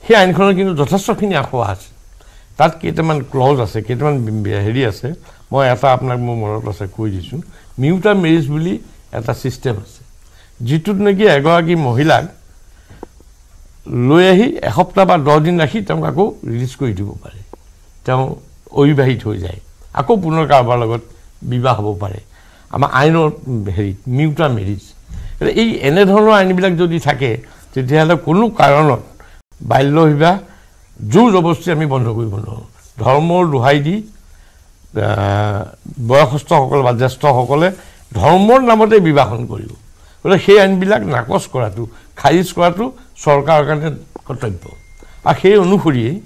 সেই আইনখনৰ কিন্তু যথেষ্টখিনি আখোৱা আছে তাত কেইটামান ক্লজ আছে কেইটামান হেৰি আছে মই এটা আপোনাক মোৰ মনত আছে কৈ দিছোঁ মিউটাৰ মেৰিজ বুলি এটা চিষ্টেম আছে যিটোত নেকি এগৰাকী মহিলাক লৈ আহি এসপ্তাহ বা দহদিন ৰাখি তেওঁক আকৌ ৰিলিজ কৰি দিব পাৰে তেওঁ অবিবাহিত হৈ যায় আকৌ পুনৰ কাৰোবাৰ লগত বিবাহ হ'ব পাৰে আমাৰ আইনৰ হেৰিত মিউটা মেৰিজ গতিকে এই এনেধৰণৰ আইনবিলাক যদি থাকে তেতিয়াহ'লে কোনো কাৰণত বাল্য বিবাহ যুঁ জবস্তি আমি বন্ধ কৰিব নোৱাৰোঁ ধৰ্মৰ দোহাই দি বয়সস্থসকলে বা জ্যেষ্ঠসকলে ধৰ্মৰ নামতে বিবাহন কৰিব গতিকে সেই আইনবিলাক নাকচ কৰাটো খাৰিজ কৰাটো চৰকাৰৰ কাৰণে কৰ্তব্য আৰু সেই অনুসৰিয়েই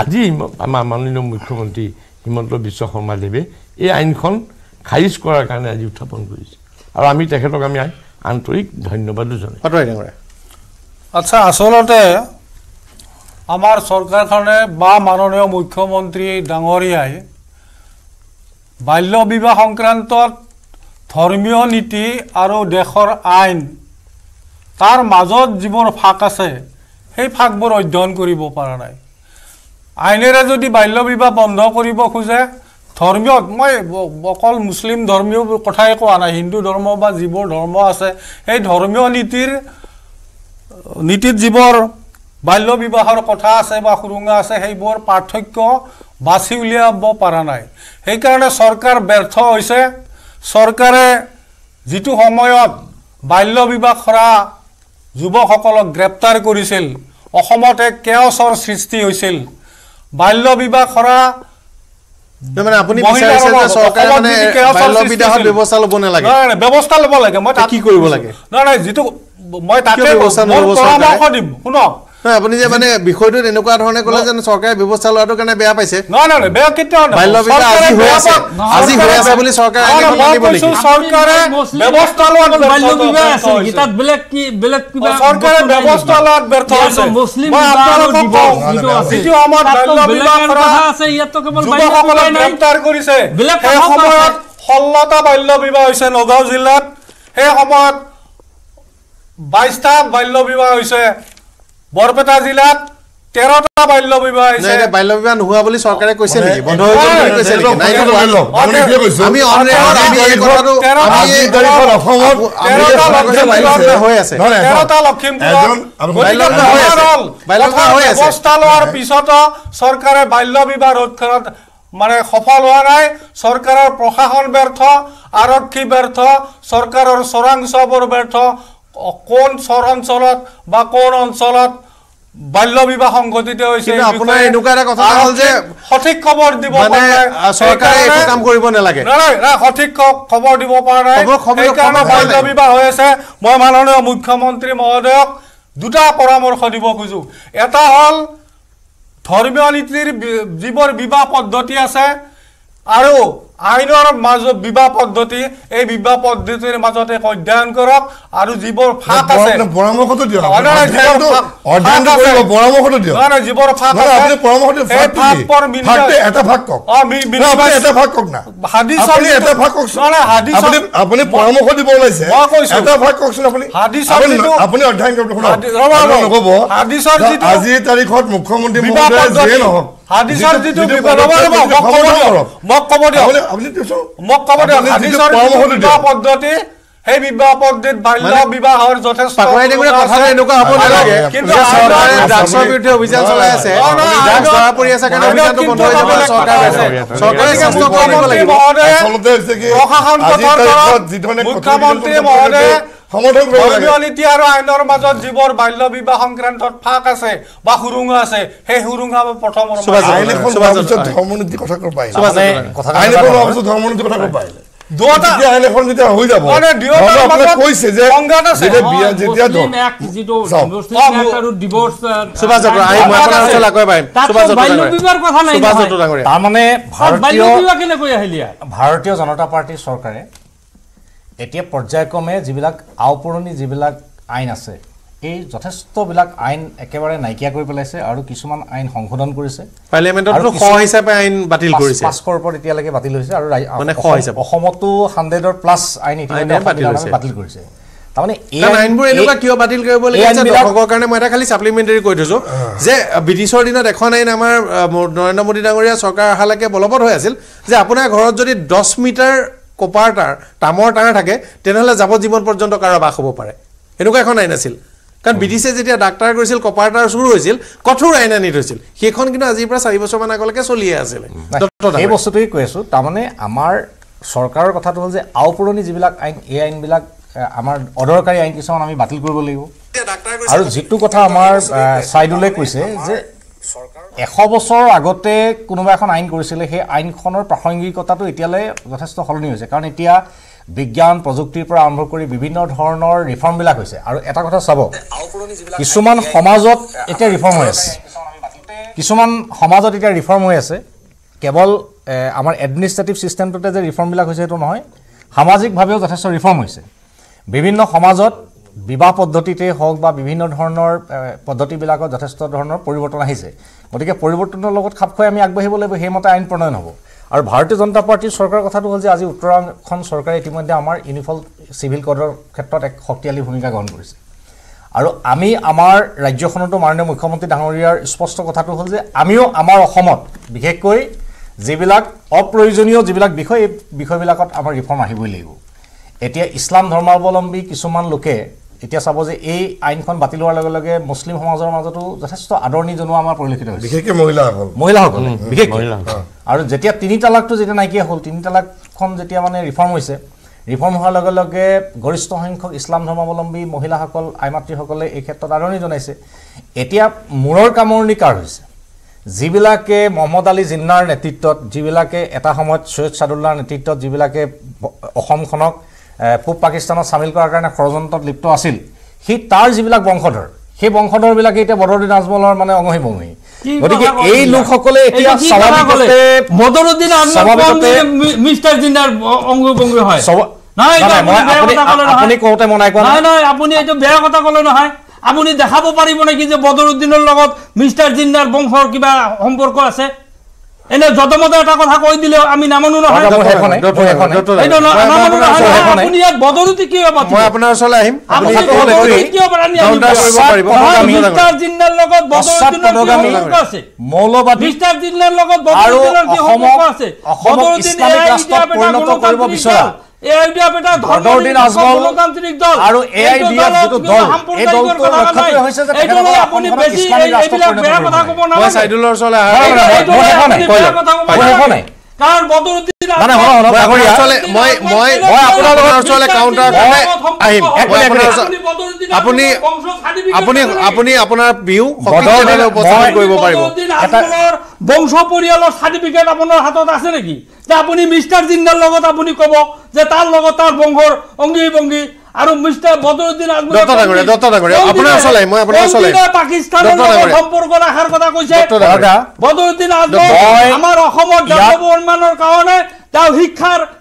আজি আমাৰ মাননীয় মুখ্যমন্ত্ৰী হিমন্ত বিশ্ব শৰ্মাদেৱে এই আইনখন খাৰিজ কৰাৰ কাৰণে আজি উত্থাপন কৰিছে আৰু আমি তেখেতক আমি আন্তৰিক ধন্যবাদো জনাইছোঁ আচ্ছা আচলতে আমাৰ চৰকাৰখনে বা মাননীয় মুখ্যমন্ত্ৰী ডাঙৰীয়াই বাল্য বিবাহ সংক্ৰান্তত ধৰ্মীয় নীতি আৰু দেশৰ আইন তাৰ মাজত যিবোৰ ফাঁক আছে সেই ফাঁকবোৰ অধ্যয়ন কৰিব পৰা নাই আইনেৰে যদি বাল্যবিবাহ বন্ধ কৰিব খোজে ধৰ্মীয় মই অকল মুছলিম ধৰ্মীয় কথাই কোৱা নাই হিন্দু ধৰ্ম বা যিবোৰ ধৰ্ম আছে সেই ধৰ্মীয় নীতিৰ নীতিত যিবোৰ বাল্য বিবাহৰ কথা আছে বা সুৰুঙা আছে সেইবোৰ পাৰ্থক্য বাছি উলিয়াব পৰা নাই সেইকাৰণে চৰকাৰ ব্যৰ্থ হৈছে চৰকাৰে যিটো সময়ত বাল্য বিবাহ কৰা যুৱকসকলক গ্ৰেপ্তাৰ কৰিছিল অসমত এক কেওচৰ সৃষ্টি হৈছিল বাল্য বিবাহ কৰা ব্যৱস্থা ল'ব লাগে মই কি কৰিব লাগে নাই যিটো মই তাকে পৰামৰ্শ দিম শুনক আপুনি যে মানে বিষয়টো এনেকুৱা ধৰণে কলে যেন চৰকাৰে ব্যৱস্থা লোৱাটো কাৰণে বেয়া পাইছে সল্লতা বাল্য বিবাহ হৈছে নগাঁও জিলাত সেই সময়ত বাইশটা বাল্য বিবাহ হৈছে বৰপেটা জিলাত তেৰটা বাল্য বিবাহ হৈছে বাল্য চৰকাৰে বাল্য বিবাহ ৰক্ষণত মানে সফল হোৱা নাই চৰকাৰৰ প্ৰশাসন ব্যৰ্থ আৰক্ষী ব্যৰ্থ চৰকাৰৰ চৰাংচবোৰ ব্যৰ্থ কোন চৰ অঞ্চলত বা কোন অঞ্চলত বাল্য বিবাহ সংঘটিত হৈছে আপোনাৰ এনেকুৱা এটা কথা হ'ল যে সঠিক খবৰ দিব চৰকাৰে কাম কৰিব নালাগে সঠিক খবৰ দিব পৰা নাই বাল্য বিবাহ হৈ আছে মই মাননীয় মুখ্যমন্ত্ৰী মহোদয়ক দুটা পৰামৰ্শ দিব খোজো এটা হ'ল ধৰ্মীয় নীতিৰ যিবোৰ বিবাহ পদ্ধতি আছে আৰু আইনৰ মাজত বিবাহ পদ্ধতি এই বিবাহ পদ্ধতিৰ মাজত এক অধ্যয়ন কৰক আৰু যিবোৰ ফাক আছে পৰামৰ্শটো দিয়ক পৰামৰ্শটো এটা ফাক কওক এটা ফাক কওক না হাদি চলি এটা আপুনি পৰামৰ্শ দিব ওলাইছে আপুনি হাদি চলি আপুনি অধ্যয়ন কৰক তাৰিখত মুখ্যমন্ত্ৰী মহোদয় নহওক হাদিছৰ মই কব দিয়ক মোক কব দিয়ক পদ্ধতি সেই বিবাহ বাল্য বিবাহৰ যথেষ্ট মুখ্যমন্ত্ৰী মহোদয় নীতি আৰু আইনৰ মাজত যিবোৰ বাল্য বিবাহ সংক্ৰান্তত ফাক আছে বা সুৰুঙ আছে সেই সুৰুঙ প্ৰথম ধৰ্মনীতি কথা ধৰ্মনীতি কথা পায় ভাৰতীয় জনতা পাৰ্টীৰ চৰকাৰে এতিয়া পৰ্যায়ক্ৰমে যিবিলাক আওপুৰণি যিবিলাক আইন আছে এই যথেষ্টবিলাক আইন একেবাৰে নাইকিয়া কৰি পেলাইছে আৰু কিছুমান আইন সংশোধন কৰিছে পাৰ্লিয়ামেণ্টতো শ হিচাপে আইন বাতিল কৰিছে পাঁচশৰ ওপৰত এতিয়ালৈকে বাতিল হৈছে আৰু অসমতো হাণ্ড্ৰেডৰ প্লাছ আইন বাতিল কৰিছে কপাৰ তাঁৰ তামৰ তাঁৰ থাকে তেনেহ'লে যাৱজীৱন পৰ্যন্ত কাৰো বাস হ'ব পাৰে এনেকুৱা এখন আইন আছিল কাৰণ ব্ৰিটিছে যেতিয়া ডাক্তাৰ কৰিছিল কপাৰটাৰ চুৰ হৈছিল কঠোৰ আইন আনি থৈছিল সেইখন কিন্তু আজিৰ পৰা চাৰি বছৰমান আগলৈকে চলিয়ে আছিলে সেই বস্তুটোকে কৈ আছোঁ তাৰমানে আমাৰ চৰকাৰৰ কথাটো হ'ল যে আও পুৰণি যিবিলাক আইন এই আইনবিলাক আমাৰ অদৰকাৰী আইন কিছুমান আমি বাতিল কৰিব লাগিব আৰু যিটো কথা আমাৰ ছাইদুলে কৈছে যে এশ বছৰ আগতে কোনোবা এখন আইন কৰিছিলে সেই আইনখনৰ প্ৰাসংগিকতাটো এতিয়ালৈ যথেষ্ট সলনি হৈছে কাৰণ এতিয়া বিজ্ঞান প্ৰযুক্তিৰ পৰা আৰম্ভ কৰি বিভিন্ন ধৰণৰ ৰিফৰ্মবিলাক হৈছে আৰু এটা কথা চাব কিছুমান সমাজত এতিয়া ৰিফৰ্ম হৈ আছে কিছুমান সমাজত এতিয়া ৰিফৰ্ম হৈ আছে কেৱল আমাৰ এডমিনিষ্ট্ৰেটিভ ছিষ্টেমটোতে যে ৰিফৰ্মবিলাক হৈছে সেইটো নহয় সামাজিকভাৱেও যথেষ্ট ৰিফৰ্ম হৈছে বিভিন্ন সমাজত বিবাহ পদ্ধতিতেই হওক বা বিভিন্ন ধৰণৰ পদ্ধতিবিলাকত যথেষ্ট ধৰণৰ পৰিৱৰ্তন আহিছে গতিকে পৰিৱৰ্তনৰ লগত খাপ খুৱাই আমি আগবাঢ়িব লাগিব সেইমতে আইন প্ৰণয়ন হ'ব আৰু ভাৰতীয় জনতা পাৰ্টীৰ চৰকাৰৰ কথাটো হ'ল যে আজি উত্তৰাখণ্ড চৰকাৰে ইতিমধ্যে আমাৰ ইউনিফল চিভিল ক'ডৰ ক্ষেত্ৰত এক শক্তিশালী ভূমিকা গ্ৰহণ কৰিছে আৰু আমি আমাৰ ৰাজ্যখনতো মাননীয় মুখ্যমন্ত্ৰী ডাঙৰীয়াৰ স্পষ্ট কথাটো হ'ল যে আমিও আমাৰ অসমত বিশেষকৈ যিবিলাক অপ্ৰয়োজনীয় যিবিলাক বিষয় এই বিষয়বিলাকত আমাৰ ৰিফৰ্ম আহিবই লাগিব এতিয়া ইছলাম ধৰ্মাৱলম্বী কিছুমান লোকে এতিয়া চাব যে এই আইনখন বাতিল হোৱাৰ লগে লগে মুছলিম সমাজৰ মাজতো যথেষ্ট আদৰণি জনোৱা আমাৰ পৰিলক্ষিত হৈছে বিশেষকৈ মহিলাসকল মহিলাসকল বিশেষকৈ আৰু যেতিয়া তিনি তালাকটো যেতিয়া নাইকিয়া হ'ল তিনি তালাকখন যেতিয়া মানে ৰিফৰ্ম হৈছে ৰিফৰ্ম হোৱাৰ লগে লগে গৰিষ্ঠ সংখ্যক ইছলাম ধৰ্মাৱলম্বী মহিলাসকল আই মাতৃসকলে এই ক্ষেত্ৰত আদৰণি জনাইছে এতিয়া মূৰৰ কামৰণি কাৰ হৈছে যিবিলাকে মহম্মদ আলী জিন্নাৰ নেতৃত্বত যিবিলাকে এটা সময়ত চৈয়দ চাদুল্লাৰ নেতৃত্বত যিবিলাকে অসমখনক পূব পাকিস্তানত চামিল কৰাৰ কাৰণে ষড়যন্ত্ৰত লিপ্ত আছিল সি তাৰ যিবিলাক বংশধৰ সেই বংশধৰবিলাকে এতিয়া বদৰুদ্দিন আজমলৰ মানে অঙহী বঙহী গতিকে এই লোকসকলে আপুনি বেয়া কথা ক'লে নহয় আপুনি দেখাব পাৰিব নেকি যে বদৰুদ্দিনৰ লগত মিষ্টাৰ জিন্দাৰ বংশৰ কিবা সম্পৰ্ক আছে এনে জদমতে এটা কথা কৈ দিলে আমি নামানো নহয় আপুনি আপুনি আপোনাৰ বিহু উপস্থাপন কৰিব পাৰিব বংশ পরিয়ালর সার্টিফিকেট আপনার হাতত আছে নাকি যে আপনি মিস্টার জিন্দার লগত আপনি কব যে তার লগত তার বংশর অঙ্গি ভঙ্গি আর মিস্টার বদরুদ্দিন সম্পর্ক রাখার কথা কইছে বদরুদ্দিন আজমল আমার অসমত জনগণ কারণে তাও শিক্ষার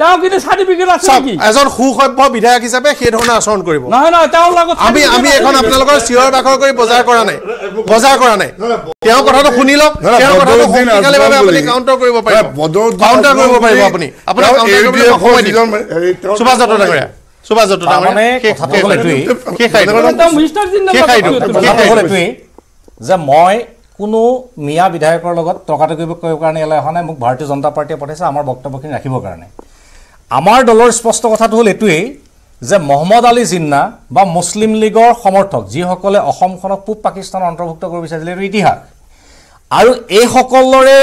তেওঁ কিন্তু চাৰ্টিফিকেট আছে নেকি এজন সুসভ্য বিধায়ক হিচাপে সেই ধৰণে আচৰণ কৰিব যে মই কোনো মিয়া বিধায়কৰ লগত টকা টকি কৰিবৰ কাৰণে মোক ভাৰতীয় জনতা পাৰ্টীয়ে আমাৰ ৰাখিবৰ কাৰণে আমাৰ দলৰ স্পষ্ট কথাটো হ'ল এইটোৱেই যে মহম্মদ আলী জিন্না বা মুছলিম লীগৰ সমৰ্থক যিসকলে অসমখনক পূব পাকিস্তানৰ অন্তৰ্ভুক্ত কৰিব বিচাৰিছিলে এইটো ইতিহাস আৰু এইসকলৰে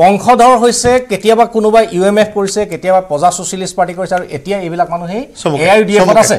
বংশধৰ হৈছে কেতিয়াবা কোনোবাই ইউ এম এফ কৰিছে কেতিয়াবা প্ৰজা ছ'চিয়েলিষ্ট পাৰ্টি কৰিছে আৰু এতিয়া এইবিলাক মানুহেই আছে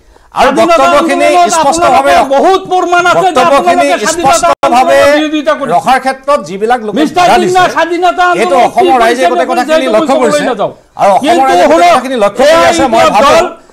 আৰু বক্তব্যখিনি স্পষ্টভাৱে বহুত প্ৰমাণ আছে বক্তব্যখিনি স্পষ্টভাৱে ৰখাৰ ক্ষেত্ৰত যিবিলাক লোকে এইটো অসমৰ ৰাইজে গোটেই কথাখিনি লক্ষ্য কৰিছে আৰু অসমৰ ৰাইজে কথাখিনি লক্ষ্য কৰি আছে মই ভাবো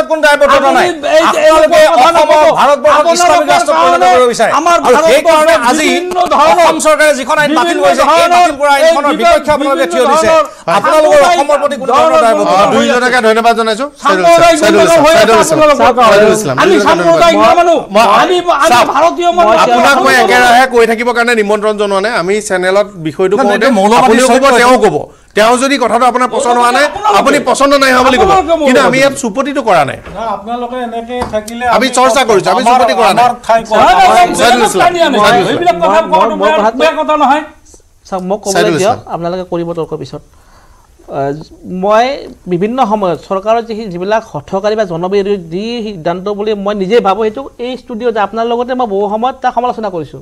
ক্ষেত্ৰে কোন দায়বদ্ধতা নাই জনাইছো আপোনাক কৈ একেৰাহে কৈ থাকিব কাৰণে নিমন্ত্ৰণ জনোৱা নাই আমি চেনেলত বিষয়টো কওঁতে তেওঁ ক'ব তেওঁ যদি কথাটো আপোনাৰ পচন্দ হোৱা নাই আপুনি পচন্দ নাই হোৱা বুলি ক'ব কিন্তু আমি ইয়াত চুপতিটো কৰা নাই আমি চৰ্চা কৰিছো আমি চুপতি কৰা নাই আপোনালোকে কৰিব তৰ্ক পিছত মই বিভিন্ন সময়ত চৰকাৰৰ যি যিবিলাক হঠকাৰী বা জনবিৰোধী যি সিদ্ধান্ত বুলি মই নিজেই ভাবোঁ সেইটো এই ষ্টুডিঅ' আপোনাৰ লগতে মই বহু সময়ত তাক সমালোচনা কৰিছোঁ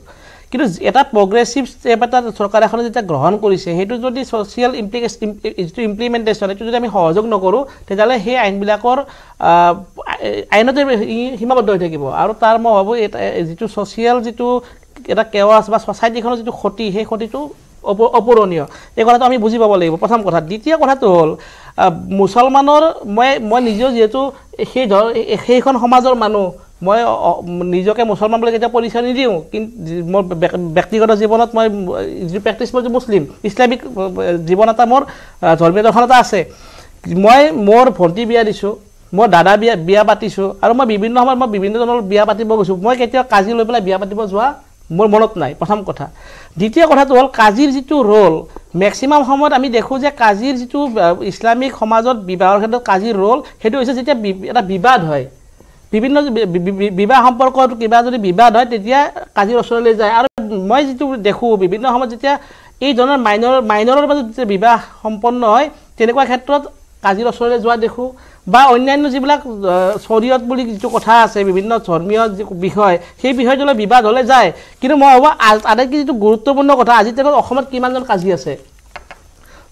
কিন্তু এটা প্ৰগ্ৰেছিভ ষ্টেপ এটা চৰকাৰ এখনে যেতিয়া গ্ৰহণ কৰিছে সেইটো যদি ছ'চিয়েল ইম্প্লিকেশ্যন যিটো ইমপ্লিমেণ্টেশ্যন সেইটো যদি আমি সহযোগ নকৰোঁ তেতিয়াহ'লে সেই আইনবিলাকৰ আইনতে সীমাবদ্ধ হৈ থাকিব আৰু তাৰ মই ভাবোঁ যিটো ছ'চিয়েল যিটো এটা কেৱাছ বা ছ'চাইটিখনৰ যিটো ক্ষতি সেই ক্ষতিটো অপূৰণীয় এই কথাটো আমি বুজি পাব লাগিব প্ৰথম কথা দ্বিতীয় কথাটো হ'ল মুছলমানৰ মই মই নিজেও যিহেতু সেই ধৰ সেইখন সমাজৰ মানুহ মই নিজকে মুছলমান বুলি কেতিয়াও পৰিচয় নিদিওঁ কিন্তু মোৰ ব্যক্তিগত জীৱনত মই যিটো প্ৰেক্টিছ মই মুছলিম ইছলামিক জীৱন এটা মোৰ ধৰ্মীয় দৰ্শন এটা আছে মই মোৰ ভণ্টি বিয়া দিছোঁ মই দাদা বিয়া বিয়া পাতিছোঁ আৰু মই বিভিন্ন সময়ত মই বিভিন্ন ধৰণৰ বিয়া পাতিব গৈছোঁ মই কেতিয়াও কাজি লৈ পেলাই বিয়া পাতিব যোৱা মোৰ মনত নাই প্ৰথম কথা দ্বিতীয় কথাটো হ'ল কাজিৰ যিটো ৰ'ল মেক্সিমাম সময়ত আমি দেখোঁ যে কাজিৰ যিটো ইছলামিক সমাজত বিবাহৰ ক্ষেত্ৰত কাজিৰ ৰ'ল সেইটো হৈছে যেতিয়া এটা বিবাদ হয় বিভিন্ন বিবাহ সম্পৰ্কত কিবা যদি বিবাদ হয় তেতিয়া কাজিৰ ওচৰলৈ যায় আৰু মই যিটো দেখোঁ বিভিন্ন সময়ত যেতিয়া এই ধৰণৰ মাইনৰ মাইনৰৰ মাজত যেতিয়া বিবাহ সম্পন্ন হয় তেনেকুৱা ক্ষেত্ৰত কাজিৰ ওচৰলৈ যোৱা দেখোঁ বা অন্যান্য যিবিলাক চৰিয়ত বুলি যিটো কথা আছে বিভিন্ন ধৰ্মীয় যি বিষয় সেই বিষয়টোলৈ বিবাদ হ'লে যায় কিন্তু মই ভাবোঁ আটাইতকৈ যিটো গুৰুত্বপূৰ্ণ কথা আজি তেওঁ অসমত কিমানজন কাজি আছে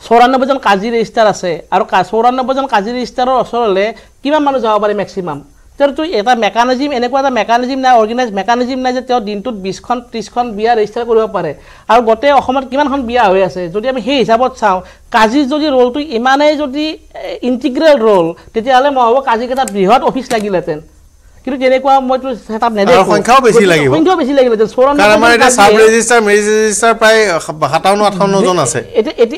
চৌৰান্নব্বৈজন কাজি ৰেজিষ্টাৰ আছে আৰু কা চৌৰান্নব্বৈজন কাজি ৰেজিষ্টাৰৰ ওচৰলৈ কিমান মানুহ যাব পাৰে মেক্সিমাম তেওঁৰতো এটা মেকানিজিম এনেকুৱা এটা মেকানিজিম নাই অৰ্গেনাইজ মেকানিজিম নাই যে তেওঁ দিনটোত বিছখন ত্ৰিছখন বিয়া ৰেজিষ্টাৰ কৰিব পাৰে আৰু গোটেই অসমত কিমানখন বিয়া হৈ আছে যদি আমি সেই হিচাপত চাওঁ কাজিৰ যদি ৰোলটো ইমানেই যদি ইণ্টিগ্ৰেল ৰোল তেতিয়াহ'লে মই ভাবোঁ কাজিক এটা বৃহৎ অফিচ লাগিলেহেঁতেন কিন্তু তেনেকুৱা মইতো হেতাপ নেদেখোঁ সংখ্যাও বেছি লাগিব সংখ্যাও বেছি লাগিব যেন চোৰণ আমাৰ এটা চাব ৰেজিষ্টাৰ মেজ ৰেজিষ্টাৰ প্ৰায় সাতাৱন্ন আঠাৱন্নজন আছে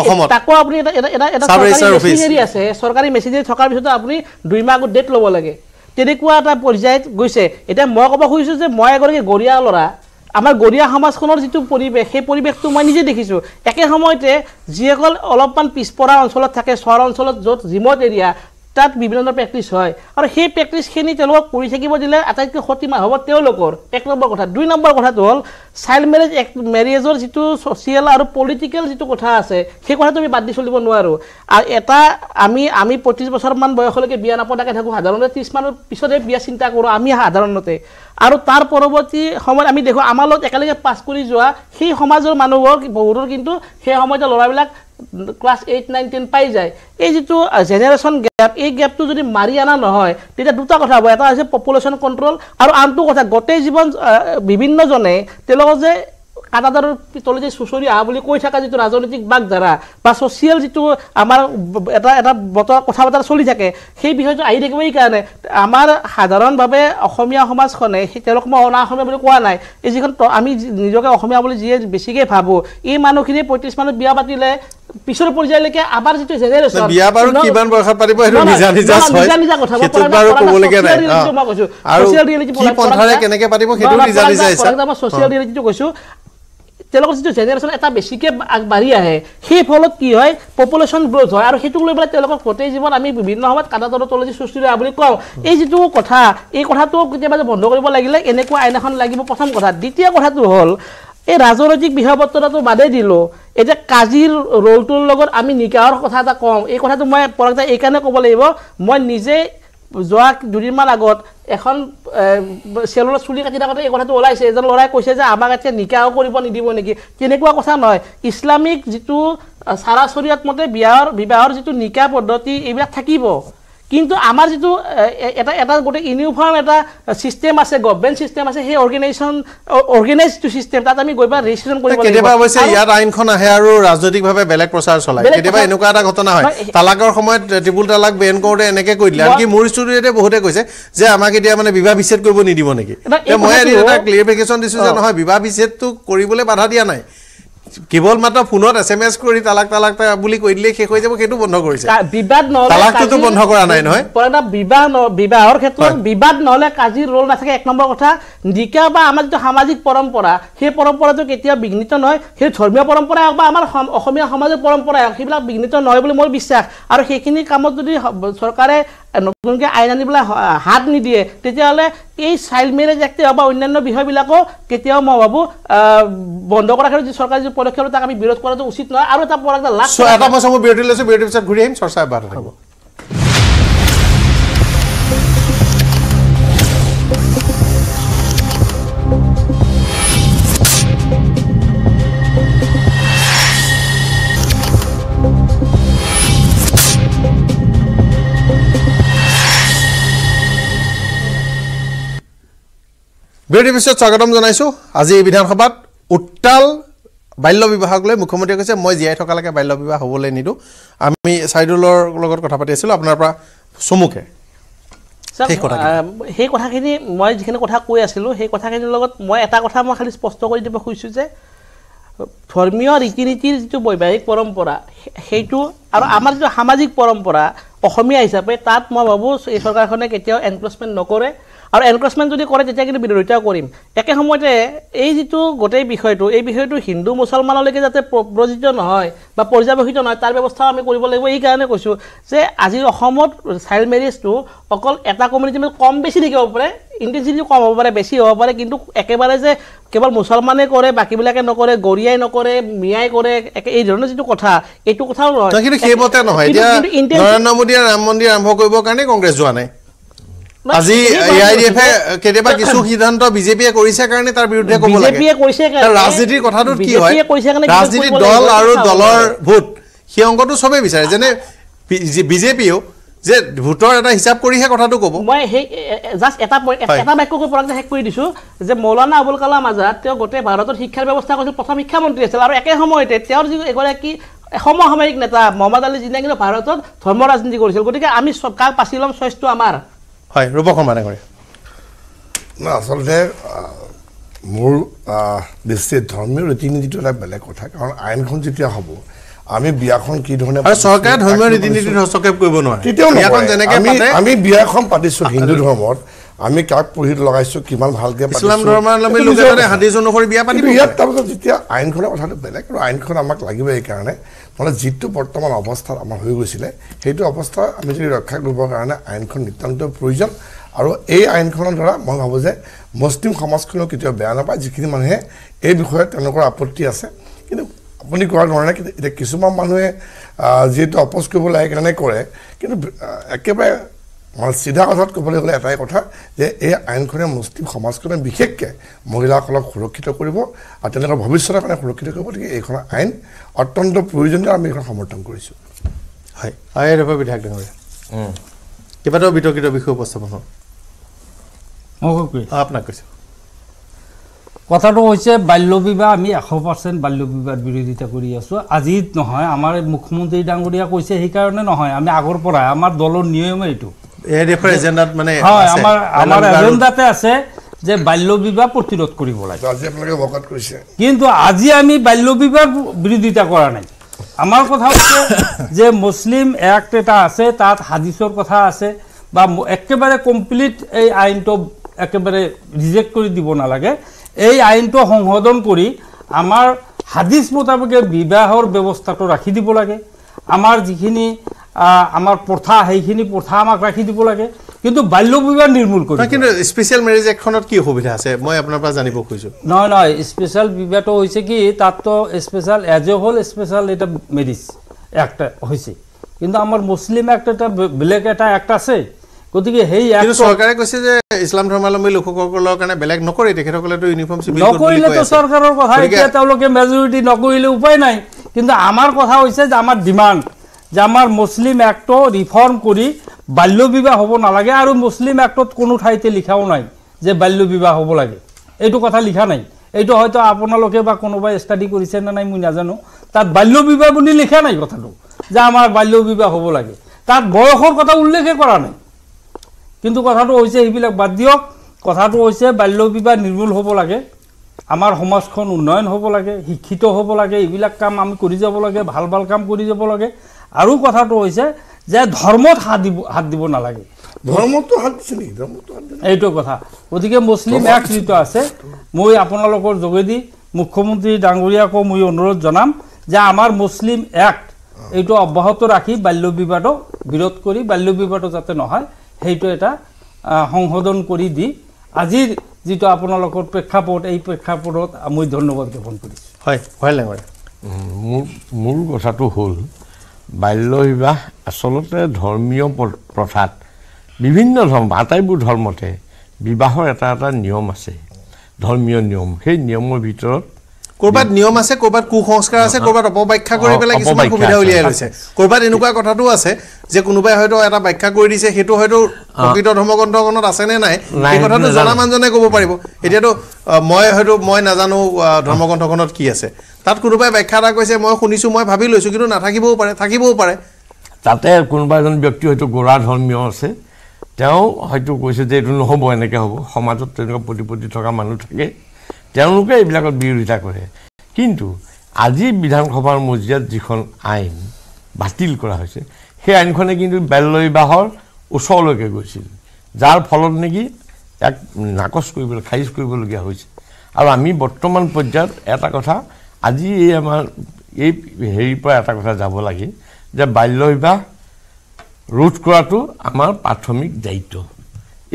অসমত তাকো আপুনি এটা এটা এটা চাব ৰেজিষ্টাৰ অফিচ আছে চৰকাৰী মেচিনেৰী থকাৰ পিছত আপুনি দুই মাহ আগত ডেট ল'ব লাগে তেনেকুৱা এটা পৰ্যায়ত গৈছে এতিয়া মই ক'ব খুজিছোঁ যে মই এগৰাকী গৰীয়া ল'ৰা আমাৰ গৰীয়া সমাজখনৰ যিটো পৰিৱেশ সেই পৰিৱেশটো মই নিজে দেখিছোঁ একে সময়তে যিসকল অলপমান পিছপৰা অঞ্চলত থাকে চহৰ অঞ্চলত য'ত ৰিমট এৰিয়া তাত বিভিন্ন ধৰণৰ প্ৰেক্টিচ হয় আৰু সেই প্ৰেক্টিচখিনি তেওঁলোকক কৰি থাকিব দিলে আটাইতকৈ সতীমা হ'ব তেওঁলোকৰ এক নম্বৰ কথা দুই নম্বৰ কথাটো হ'ল চাইল্ড মেৰেজ এক মেৰেজৰ যিটো ছ'চিয়েল আৰু পলিটিকেল যিটো কথা আছে সেই কথাটো আমি বাদ দি চলিব নোৱাৰোঁ আৰু এটা আমি আমি পঁয়ত্ৰিছ বছৰমান বয়সলৈকে বিয়া নাপতাকৈ থাকোঁ সাধাৰণতে ত্ৰিছ মানৰ পিছতে বিয়া চিন্তা কৰোঁ আমি সাধাৰণতে আৰু তাৰ পৰৱৰ্তী সময়ত আমি দেখোঁ আমাৰ লগত একেলগে পাছ কৰি যোৱা সেই সমাজৰ মানুহবোৰ বহুতৰ কিন্তু সেই সময়তে ল'ৰাবিলাক ক্লাছ এইট নাইন টেন পাই যায় এই যিটো জেনেৰেশ্যন গেপ এই গেপটো যদি মাৰি অনা নহয় তেতিয়া দুটা কথা হ'ব এটা হৈছে পপুলেশ্যন কণ্ট্ৰল আৰু আনটো কথা গোটেই জীৱন বিভিন্নজনে তেওঁলোকৰ যে কাটাদাৰৰ পিতলে যে চুচৰীয়া বুলি কৈ থকা যিটো ৰাজনৈতিক বাগধাৰা বা ছ'চিয়েল যিটো আমাৰ এটা এটা বতৰ কথা বতৰা চলি থাকে সেই বিষয়টো আহি থাকিব এইকাৰণে আমাৰ সাধাৰণভাৱে অসমীয়া সমাজখনে সেই তেওঁলোক মই অনা অসমীয়া বুলি কোৱা নাই এই যিখন আমি নিজকে অসমীয়া বুলি যিয়ে বেছিকৈ ভাবোঁ এই মানুহখিনিয়ে পঁয়ত্ৰিছ মানুহ বিয়া পাতিলে পিছৰ পৰ্যায়লৈকে আমাৰ যিটো জেনেৰেশ্যন কৈছোঁ তেওঁলোকৰ যিটো জেনেৰেশ্যন এটা বেছিকৈ আগবাঢ়ি আহে সেই ফলত কি হয় পপুলেশ্যন গ্ৰ'থ হয় আৰু সেইটোক লৈ পেলাই তেওঁলোকৰ গোটেই জীৱন আমি বিভিন্ন সময়ত কাটাতলজি সৃষ্টি হয় বুলি কওঁ এই যিটো কথা এই কথাটো কেতিয়াবা যে বন্ধ কৰিব লাগিলে এনেকুৱা আইন এখন লাগিব প্ৰথম কথা দ্বিতীয় কথাটো হ'ল এই ৰাজনৈতিক বিষয়পত্ৰটো বাদেই দিলোঁ এতিয়া কাজিৰ ৰোলটোৰ লগত আমি নিকাহৰ কথা এটা কওঁ এই কথাটো মই পৰা এইকাৰণে ক'ব লাগিব মই নিজে যোৱা দুদিনমান আগত এখন চেলুনত চুলি কাটি থাকোঁতে এই কথাটো ওলাইছে এজন ল'ৰাই কৈছে যে আমাক এতিয়া নিকাও কৰিব নিদিব নেকি তেনেকুৱা কথা নহয় ইছলামিক যিটো চাৰাচৰিয়াত মতে বিয়াৰ বিবাহৰ যিটো নিকা পদ্ধতি এইবিলাক থাকিব কিন্তু আমাৰ যিটো এটা এটা গোটেই ইউনিফৰ্ম এটা চিষ্টেম আছে গভৰ্মেণ্ট চিষ্টেম আছে সেই অৰ্গেনাইজেশ্যন অৰ্গেনাইজ যিটো চিষ্টেম তাত আমি গৈ পেলাই ৰেজিষ্ট্ৰেশ্যন কৰিব কেতিয়াবা অৱশ্যে ইয়াত আইনখন আহে আৰু ৰাজনৈতিকভাৱে বেলেগ প্ৰচাৰ চলায় কেতিয়াবা এনেকুৱা এটা ঘটনা হয় তালাকৰ সময়ত ট্ৰিপুল তালাক বেন কৰোঁতে এনেকৈ কৈ দিলে আনকি মোৰ ষ্টুডিঅ'তে বহুতে কৈছে যে আমাক এতিয়া মানে বিবাহ বিচ্ছেদ কৰিব নিদিব নেকি মই এটা ক্লিয়াৰিফিকেশ্যন দিছোঁ যে নহয় বিবাহ বিচ্ছেদটো কৰিবলৈ বাধা দিয়া নাই কেৱল মাত্ৰ ফোনত এছ এম এছ কৰি তালাক তালাক বুলি কৈ দিলে শেষ হৈ যাব সেইটো বন্ধ কৰিছে বিবাদ নহ'লে বন্ধ কৰা নাই নহয় পৰা বিবাহ বিবাহৰ ক্ষেত্ৰত বিবাদ নহ'লে কাজিৰ ৰোল নাথাকে এক নম্বৰ কথা নিকা বা আমাৰ যিটো সামাজিক পৰম্পৰা সেই পৰম্পৰাটো কেতিয়াও বিঘ্নিত নহয় সেই ধৰ্মীয় পৰম্পৰাই হওক বা আমাৰ অসমীয়া সমাজৰ পৰম্পৰাই হওক সেইবিলাক বিঘ্নিত নহয় বুলি মোৰ বিশ্বাস আৰু সেইখিনি কামত যদি চৰকাৰে নতুনকে আইন আনি পেলাই হাত নিদিয়ে তেতিয়াহ'লে এই চাইল্ড মেৰেজ এক্টেও বা অন্যান্য বিষয়বিলাকো কেতিয়াও মই ভাবোঁ বন্ধ কৰাৰ ক্ষেত্ৰত যি চৰকাৰী যি পদক্ষেপ তাক আমি বিৰোধ কৰাটো উচিত নহয় আৰু এটা পৰা এটা বিৰতি লৈছোঁ বিৰতি পিছত ঘূৰি আহিম চৰ্চা বিৰোধী পিছত স্বাগতম জনাইছোঁ আজি বিধানসভাত উত্তাল বাল্য বিবাহক লৈ মুখ্যমন্ত্ৰীয়ে কৈছে মই জীয়াই থকালৈকে বাল্য বিবাহ হ'বলৈ নিদিওঁ আমি চাইদুলৰ লগত কথা পাতি আছিলোঁ আপোনাৰ পৰা চমুকে সেই কথাখিনি মই যিখিনি কথা কৈ আছিলোঁ সেই কথাখিনিৰ লগত মই এটা কথা মই খালী স্পষ্ট কৰি দিব খুজিছোঁ যে ধৰ্মীয় ৰীতি নীতিৰ যিটো বৈবাহিক পৰম্পৰা সেইটো আৰু আমাৰ যিটো সামাজিক পৰম্পৰা অসমীয়া হিচাপে তাত মই ভাবোঁ এই চৰকাৰখনে কেতিয়াও এনক্ৰচমেণ্ট নকৰে আৰু এনক্ৰচমেণ্ট যদি কৰে তেতিয়া কিন্তু বিৰোধিতা কৰিম একে সময়তে এই যিটো গোটেই বিষয়টো এই বিষয়টো হিন্দু মুছলমানলৈকে যাতে প্ৰজিত নহয় বা পৰ্যৱেক্ষিত নহয় তাৰ ব্যৱস্থাও আমি কৰিব লাগিব এইকাৰণে কৈছোঁ যে আজি অসমত চাইল্ড মেৰিজটো অকল এটা কমিউনিটি মানে কম বেছি থাকিব পাৰে ইণ্টেনচিটি কম হ'ব পাৰে বেছি হ'ব পাৰে কিন্তু একেবাৰে যে কেৱল মুছলমানে কৰে বাকীবিলাকে নকৰে গৰিয়াই নকৰে মিয়াই কৰে একে এই ধৰণৰ যিটো কথা এইটো কথাও নহয় কিন্তু সেইমতে নহয় নৰেন্দ্ৰ মোদীয়ে ৰাম মন্দিৰ আৰম্ভ কৰিবৰ কাৰণে কংগ্ৰেছ যোৱা নাই আজি আইআইএফে কেতিয়াবা কিছু সিদ্ধান্ত বিজেপিয়ে কৰিছে কাৰণে তাৰ বিৰুদ্ধে ক'ব লাগে বিজেপিয়ে কৰিছে কাৰণে ৰাজনীতিৰ কথাটো কি হয় ৰাজনীতি দল আৰু দলৰ ভোট সেই অংগটো চবে বিচাৰে যেনে বিজেপিও যে ভোটৰ এটা হিচাপ কৰিহে কথাটো ক'ব মই সেই জাষ্ট এটা এটা বাক্য কৈ পৰা শেষ কৰি দিছোঁ যে মৌলানা আবুল কালাম আজাদ তেওঁ গোটেই ভাৰতৰ শিক্ষাৰ ব্যৱস্থা কৰিছিল প্ৰথম শিক্ষামন্ত্ৰী আছিল আৰু একে সময়তে তেওঁৰ যি এগৰাকী সমসাময়িক নেতা মহম্মদ আলী জিনাই কিন্তু ভাৰতত ধৰ্ম ৰাজনীতি কৰিছিল গতিকে আমি কাক পাচি ল'ম আমাৰ হয় ৰূপক শৰ্মা ডাঙৰীয়া না আচলতে মোৰ দৃষ্টিত ধৰ্মীয় ৰীতি নীতিটো এটা বেলেগ কথা কাৰণ আইনখন যেতিয়া হ'ব আমি বিয়াখন কি ধৰণে আমি বিয়াখন পাতিছোঁ হিন্দু ধৰ্মত আমি কাক পঢ়ি লগাইছো কিমান ভালকে তাৰপিছত যেতিয়া আইনখনৰ কথাটো বেলেগ আৰু আইনখন আমাক লাগিব এইকাৰণে ফলত যিটো বৰ্তমান অৱস্থাত আমাৰ হৈ গৈছিলে সেইটো অৱস্থা আমি যদি ৰক্ষা কৰিবৰ কাৰণে আইনখন নিতান্ত প্ৰয়োজন আৰু এই আইনখনৰ দ্বাৰা মই ভাবোঁ যে মুছলিম সমাজখনেও কেতিয়াও বেয়া নাপায় যিখিনি মানুহে এই বিষয়ত তেওঁলোকৰ আপত্তি আছে কিন্তু আপুনি কোৱাৰ ধৰণে এতিয়া কিছুমান মানুহে যিহেতু অপজ কৰিব লাগে কাৰণে কৰে কিন্তু একেবাৰে মই চিধা কথাত ক'বলৈ গ'লে এটাই কথা যে এই আইনখনে মুছলিম সমাজখনে বিশেষকৈ মহিলাসকলক সুৰক্ষিত কৰিব আৰু তেওঁলোকৰ ভৱিষ্যতৰ কাৰণে সুৰক্ষিত কৰিব গতিকে এইখন আইন অত্যন্ত প্ৰয়োজনীয় আমি এইখন সমৰ্থন কৰিছোঁ হয় হয় বিধায়ক ডাঙৰীয়া কেইবাটাও বিতৰ্কিত বিষয় উপস্থাপন হ'ল মই আপোনাক কৈছোঁ কথাটো হৈছে বাল্য বিবাহ আমি এশ পাৰ্চেণ্ট বাল্য বাল্যবিবাহ বিৰোধিতা কৰি আছোঁ আজি নহয় আমাৰ মুখ্যমন্ত্ৰী ডাঙৰীয়া কৈছে সেইকাৰণে নহয় আমি আগৰ পৰাই আমাৰ দলৰ নিয়মে এইটো এজেণ্ডাতে আছে যে বাল্যবিবাহ প্ৰতিৰোধ কৰিব লাগে কিন্তু আজি আমি বাল্য বিবাহ বিৰোধিতা কৰা নাই আমাৰ কথা হৈছে যে মুছলিম এক্ট এটা আছে তাত হাদিছৰ কথা আছে বা একেবাৰে কমপ্লিট এই আইনটো একেবাৰে ৰিজেক্ট কৰি দিব নালাগে এই আইনটো সংশোধন কৰি আমাৰ হাদিস মোতাবকে বিবাহৰ ব্যৱস্থাটো ৰাখি দিব লাগে আমাৰ যিখিনি আমাৰ প্ৰথা সেইখিনি প্ৰথা আমাক ৰাখি দিব লাগে কিন্তু বাল্য বিবাহ নিৰ্মূল কৰিব কিন্তু স্পেচিয়েল মেৰেজ এক্টখনত কি সুবিধা আছে মই আপোনাৰ পৰা জানিব খুজিছোঁ নহয় নহয় স্পেচিয়েল বিবাহটো হৈছে কি তাততো স্পেচিয়েল এজ এ হ'ল স্পেচিয়েল এটা মেৰিজ এক্ট হৈছে কিন্তু আমাৰ মুছলিম এক্ট এটা বেলেগ এটা এক্ট আছে গতিকে সেই চৰকাৰে কৈছে যে ইছলাম ধৰ্মাৱলম্বী লোকসকলৰ কাৰণে বেলেগ নকৰে তেখেতসকলেতো ইউনিফৰ্ম নকৰিলেতো চৰকাৰৰ কথা এতিয়া তেওঁলোকে মেজৰিটি নকৰিলে উপায় নাই কিন্তু আমাৰ কথা হৈছে যে আমাৰ ডিমাণ্ড যে আমাৰ মুছলিম এক্টো ৰিফৰ্ম কৰি বাল্য বিবাহ হ'ব নালাগে আৰু মুছলিম এক্টত কোনো ঠাইতে লিখাও নাই যে বাল্য বিবাহ হ'ব লাগে এইটো কথা লিখা নাই এইটো হয়তো আপোনালোকে বা কোনোবাই ষ্টাডি কৰিছে নে নাই মই নাজানো তাত বাল্য বিবাহ বুলি লিখা নাই কথাটো যে আমাৰ বাল্য বিবাহ হ'ব লাগে তাত বয়সৰ কথা উল্লেখে কৰা নাই কিন্তু কথাটো হৈছে এইবিলাক বাদ দিয়ক কথাটো হৈছে বাল্য বিবাহ নিৰ্মূল হ'ব লাগে আমাৰ সমাজখন উন্নয়ন হ'ব লাগে শিক্ষিত হ'ব লাগে এইবিলাক কাম আমি কৰি যাব লাগে ভাল ভাল কাম কৰি যাব লাগে আৰু কথাটো হৈছে যে ধৰ্মত হাত দিব হাত দিব নালাগে ধৰ্মটো হাত দিছে নেকি ধৰ্মটো এইটো কথা গতিকে মুছলিম একশ্ৰিত আছে মই আপোনালোকৰ যোগেদি মুখ্যমন্ত্ৰী ডাঙৰীয়াকো মই অনুৰোধ জনাম যে আমাৰ মুছলিম এক্ট এইটো অব্যাহত ৰাখি বাল্য বিবাদক বিৰোধ কৰি বাল্য বিবাদো যাতে নহয় সেইটো এটা সংশোধন কৰি দি আজিৰ যিটো আপোনালোকৰ প্ৰেক্ষাপট এই প্ৰেক্ষাপটত মই ধন্যবাদ জ্ঞাপন কৰিছোঁ হয় হয় লাগে মোৰ মূল কথাটো হ'ল বাল্য বিবাহ আচলতে ধৰ্মীয় প্ৰথাত বিভিন্ন ধৰ্ম আটাইবোৰ ধৰ্মতে বিবাহৰ এটা এটা নিয়ম আছে ধৰ্মীয় নিয়ম সেই নিয়মৰ ভিতৰত কৰবাত নিয়ম আছে কৰবাত কুসংস্কাৰ আছে কৰবাত অপব্যাখ্যা কৰি পেলাই কিছুমান সুবিধা উলিয়াই লৈছে কৰবাত এনেকুৱা কথাটো আছে যে কোনোবাই হয়তো এটা ব্যাখ্যা কৰি দিছে সেইটো হয়তো প্ৰকৃত ধৰ্মগ্ৰন্থখনত আছে নে নাই সেই কথাটো জনা মানুহজনে ক'ব পাৰিব এতিয়াতো মই হয়তো মই নাজানো ধৰ্মগ্ৰন্থখনত কি আছে তাত কোনোবাই ব্যাখ্যা এটা কৈছে মই শুনিছোঁ মই ভাবি লৈছোঁ কিন্তু নাথাকিবও পাৰে থাকিবও পাৰে তাতে কোনোবা এজন ব্যক্তি হয়তো গোৰা ধৰ্মীয় আছে তেওঁ হয়তো কৈছে যে এইটো নহ'ব এনেকৈ হ'ব সমাজত তেনেকুৱা প্ৰতিপত্তি থকা মানুহ থাকে তেওঁলোকে এইবিলাকত বিৰোধিতা কৰে কিন্তু আজি বিধানসভাৰ মজিয়াত যিখন আইন বাতিল কৰা হৈছে সেই আইনখনে কিন্তু বাল্য বিবাহৰ ওচৰলৈকে গৈছিল যাৰ ফলত নেকি ইয়াক নাকচ কৰিবলৈ খাৰিজ কৰিবলগীয়া হৈছে আৰু আমি বৰ্তমান পৰ্যায়ত এটা কথা আজি এই আমাৰ এই হেৰিৰ পৰা এটা কথা যাব লাগে যে বাল্য বিবাহ ৰোধ কৰাটো আমাৰ প্ৰাথমিক দায়িত্ব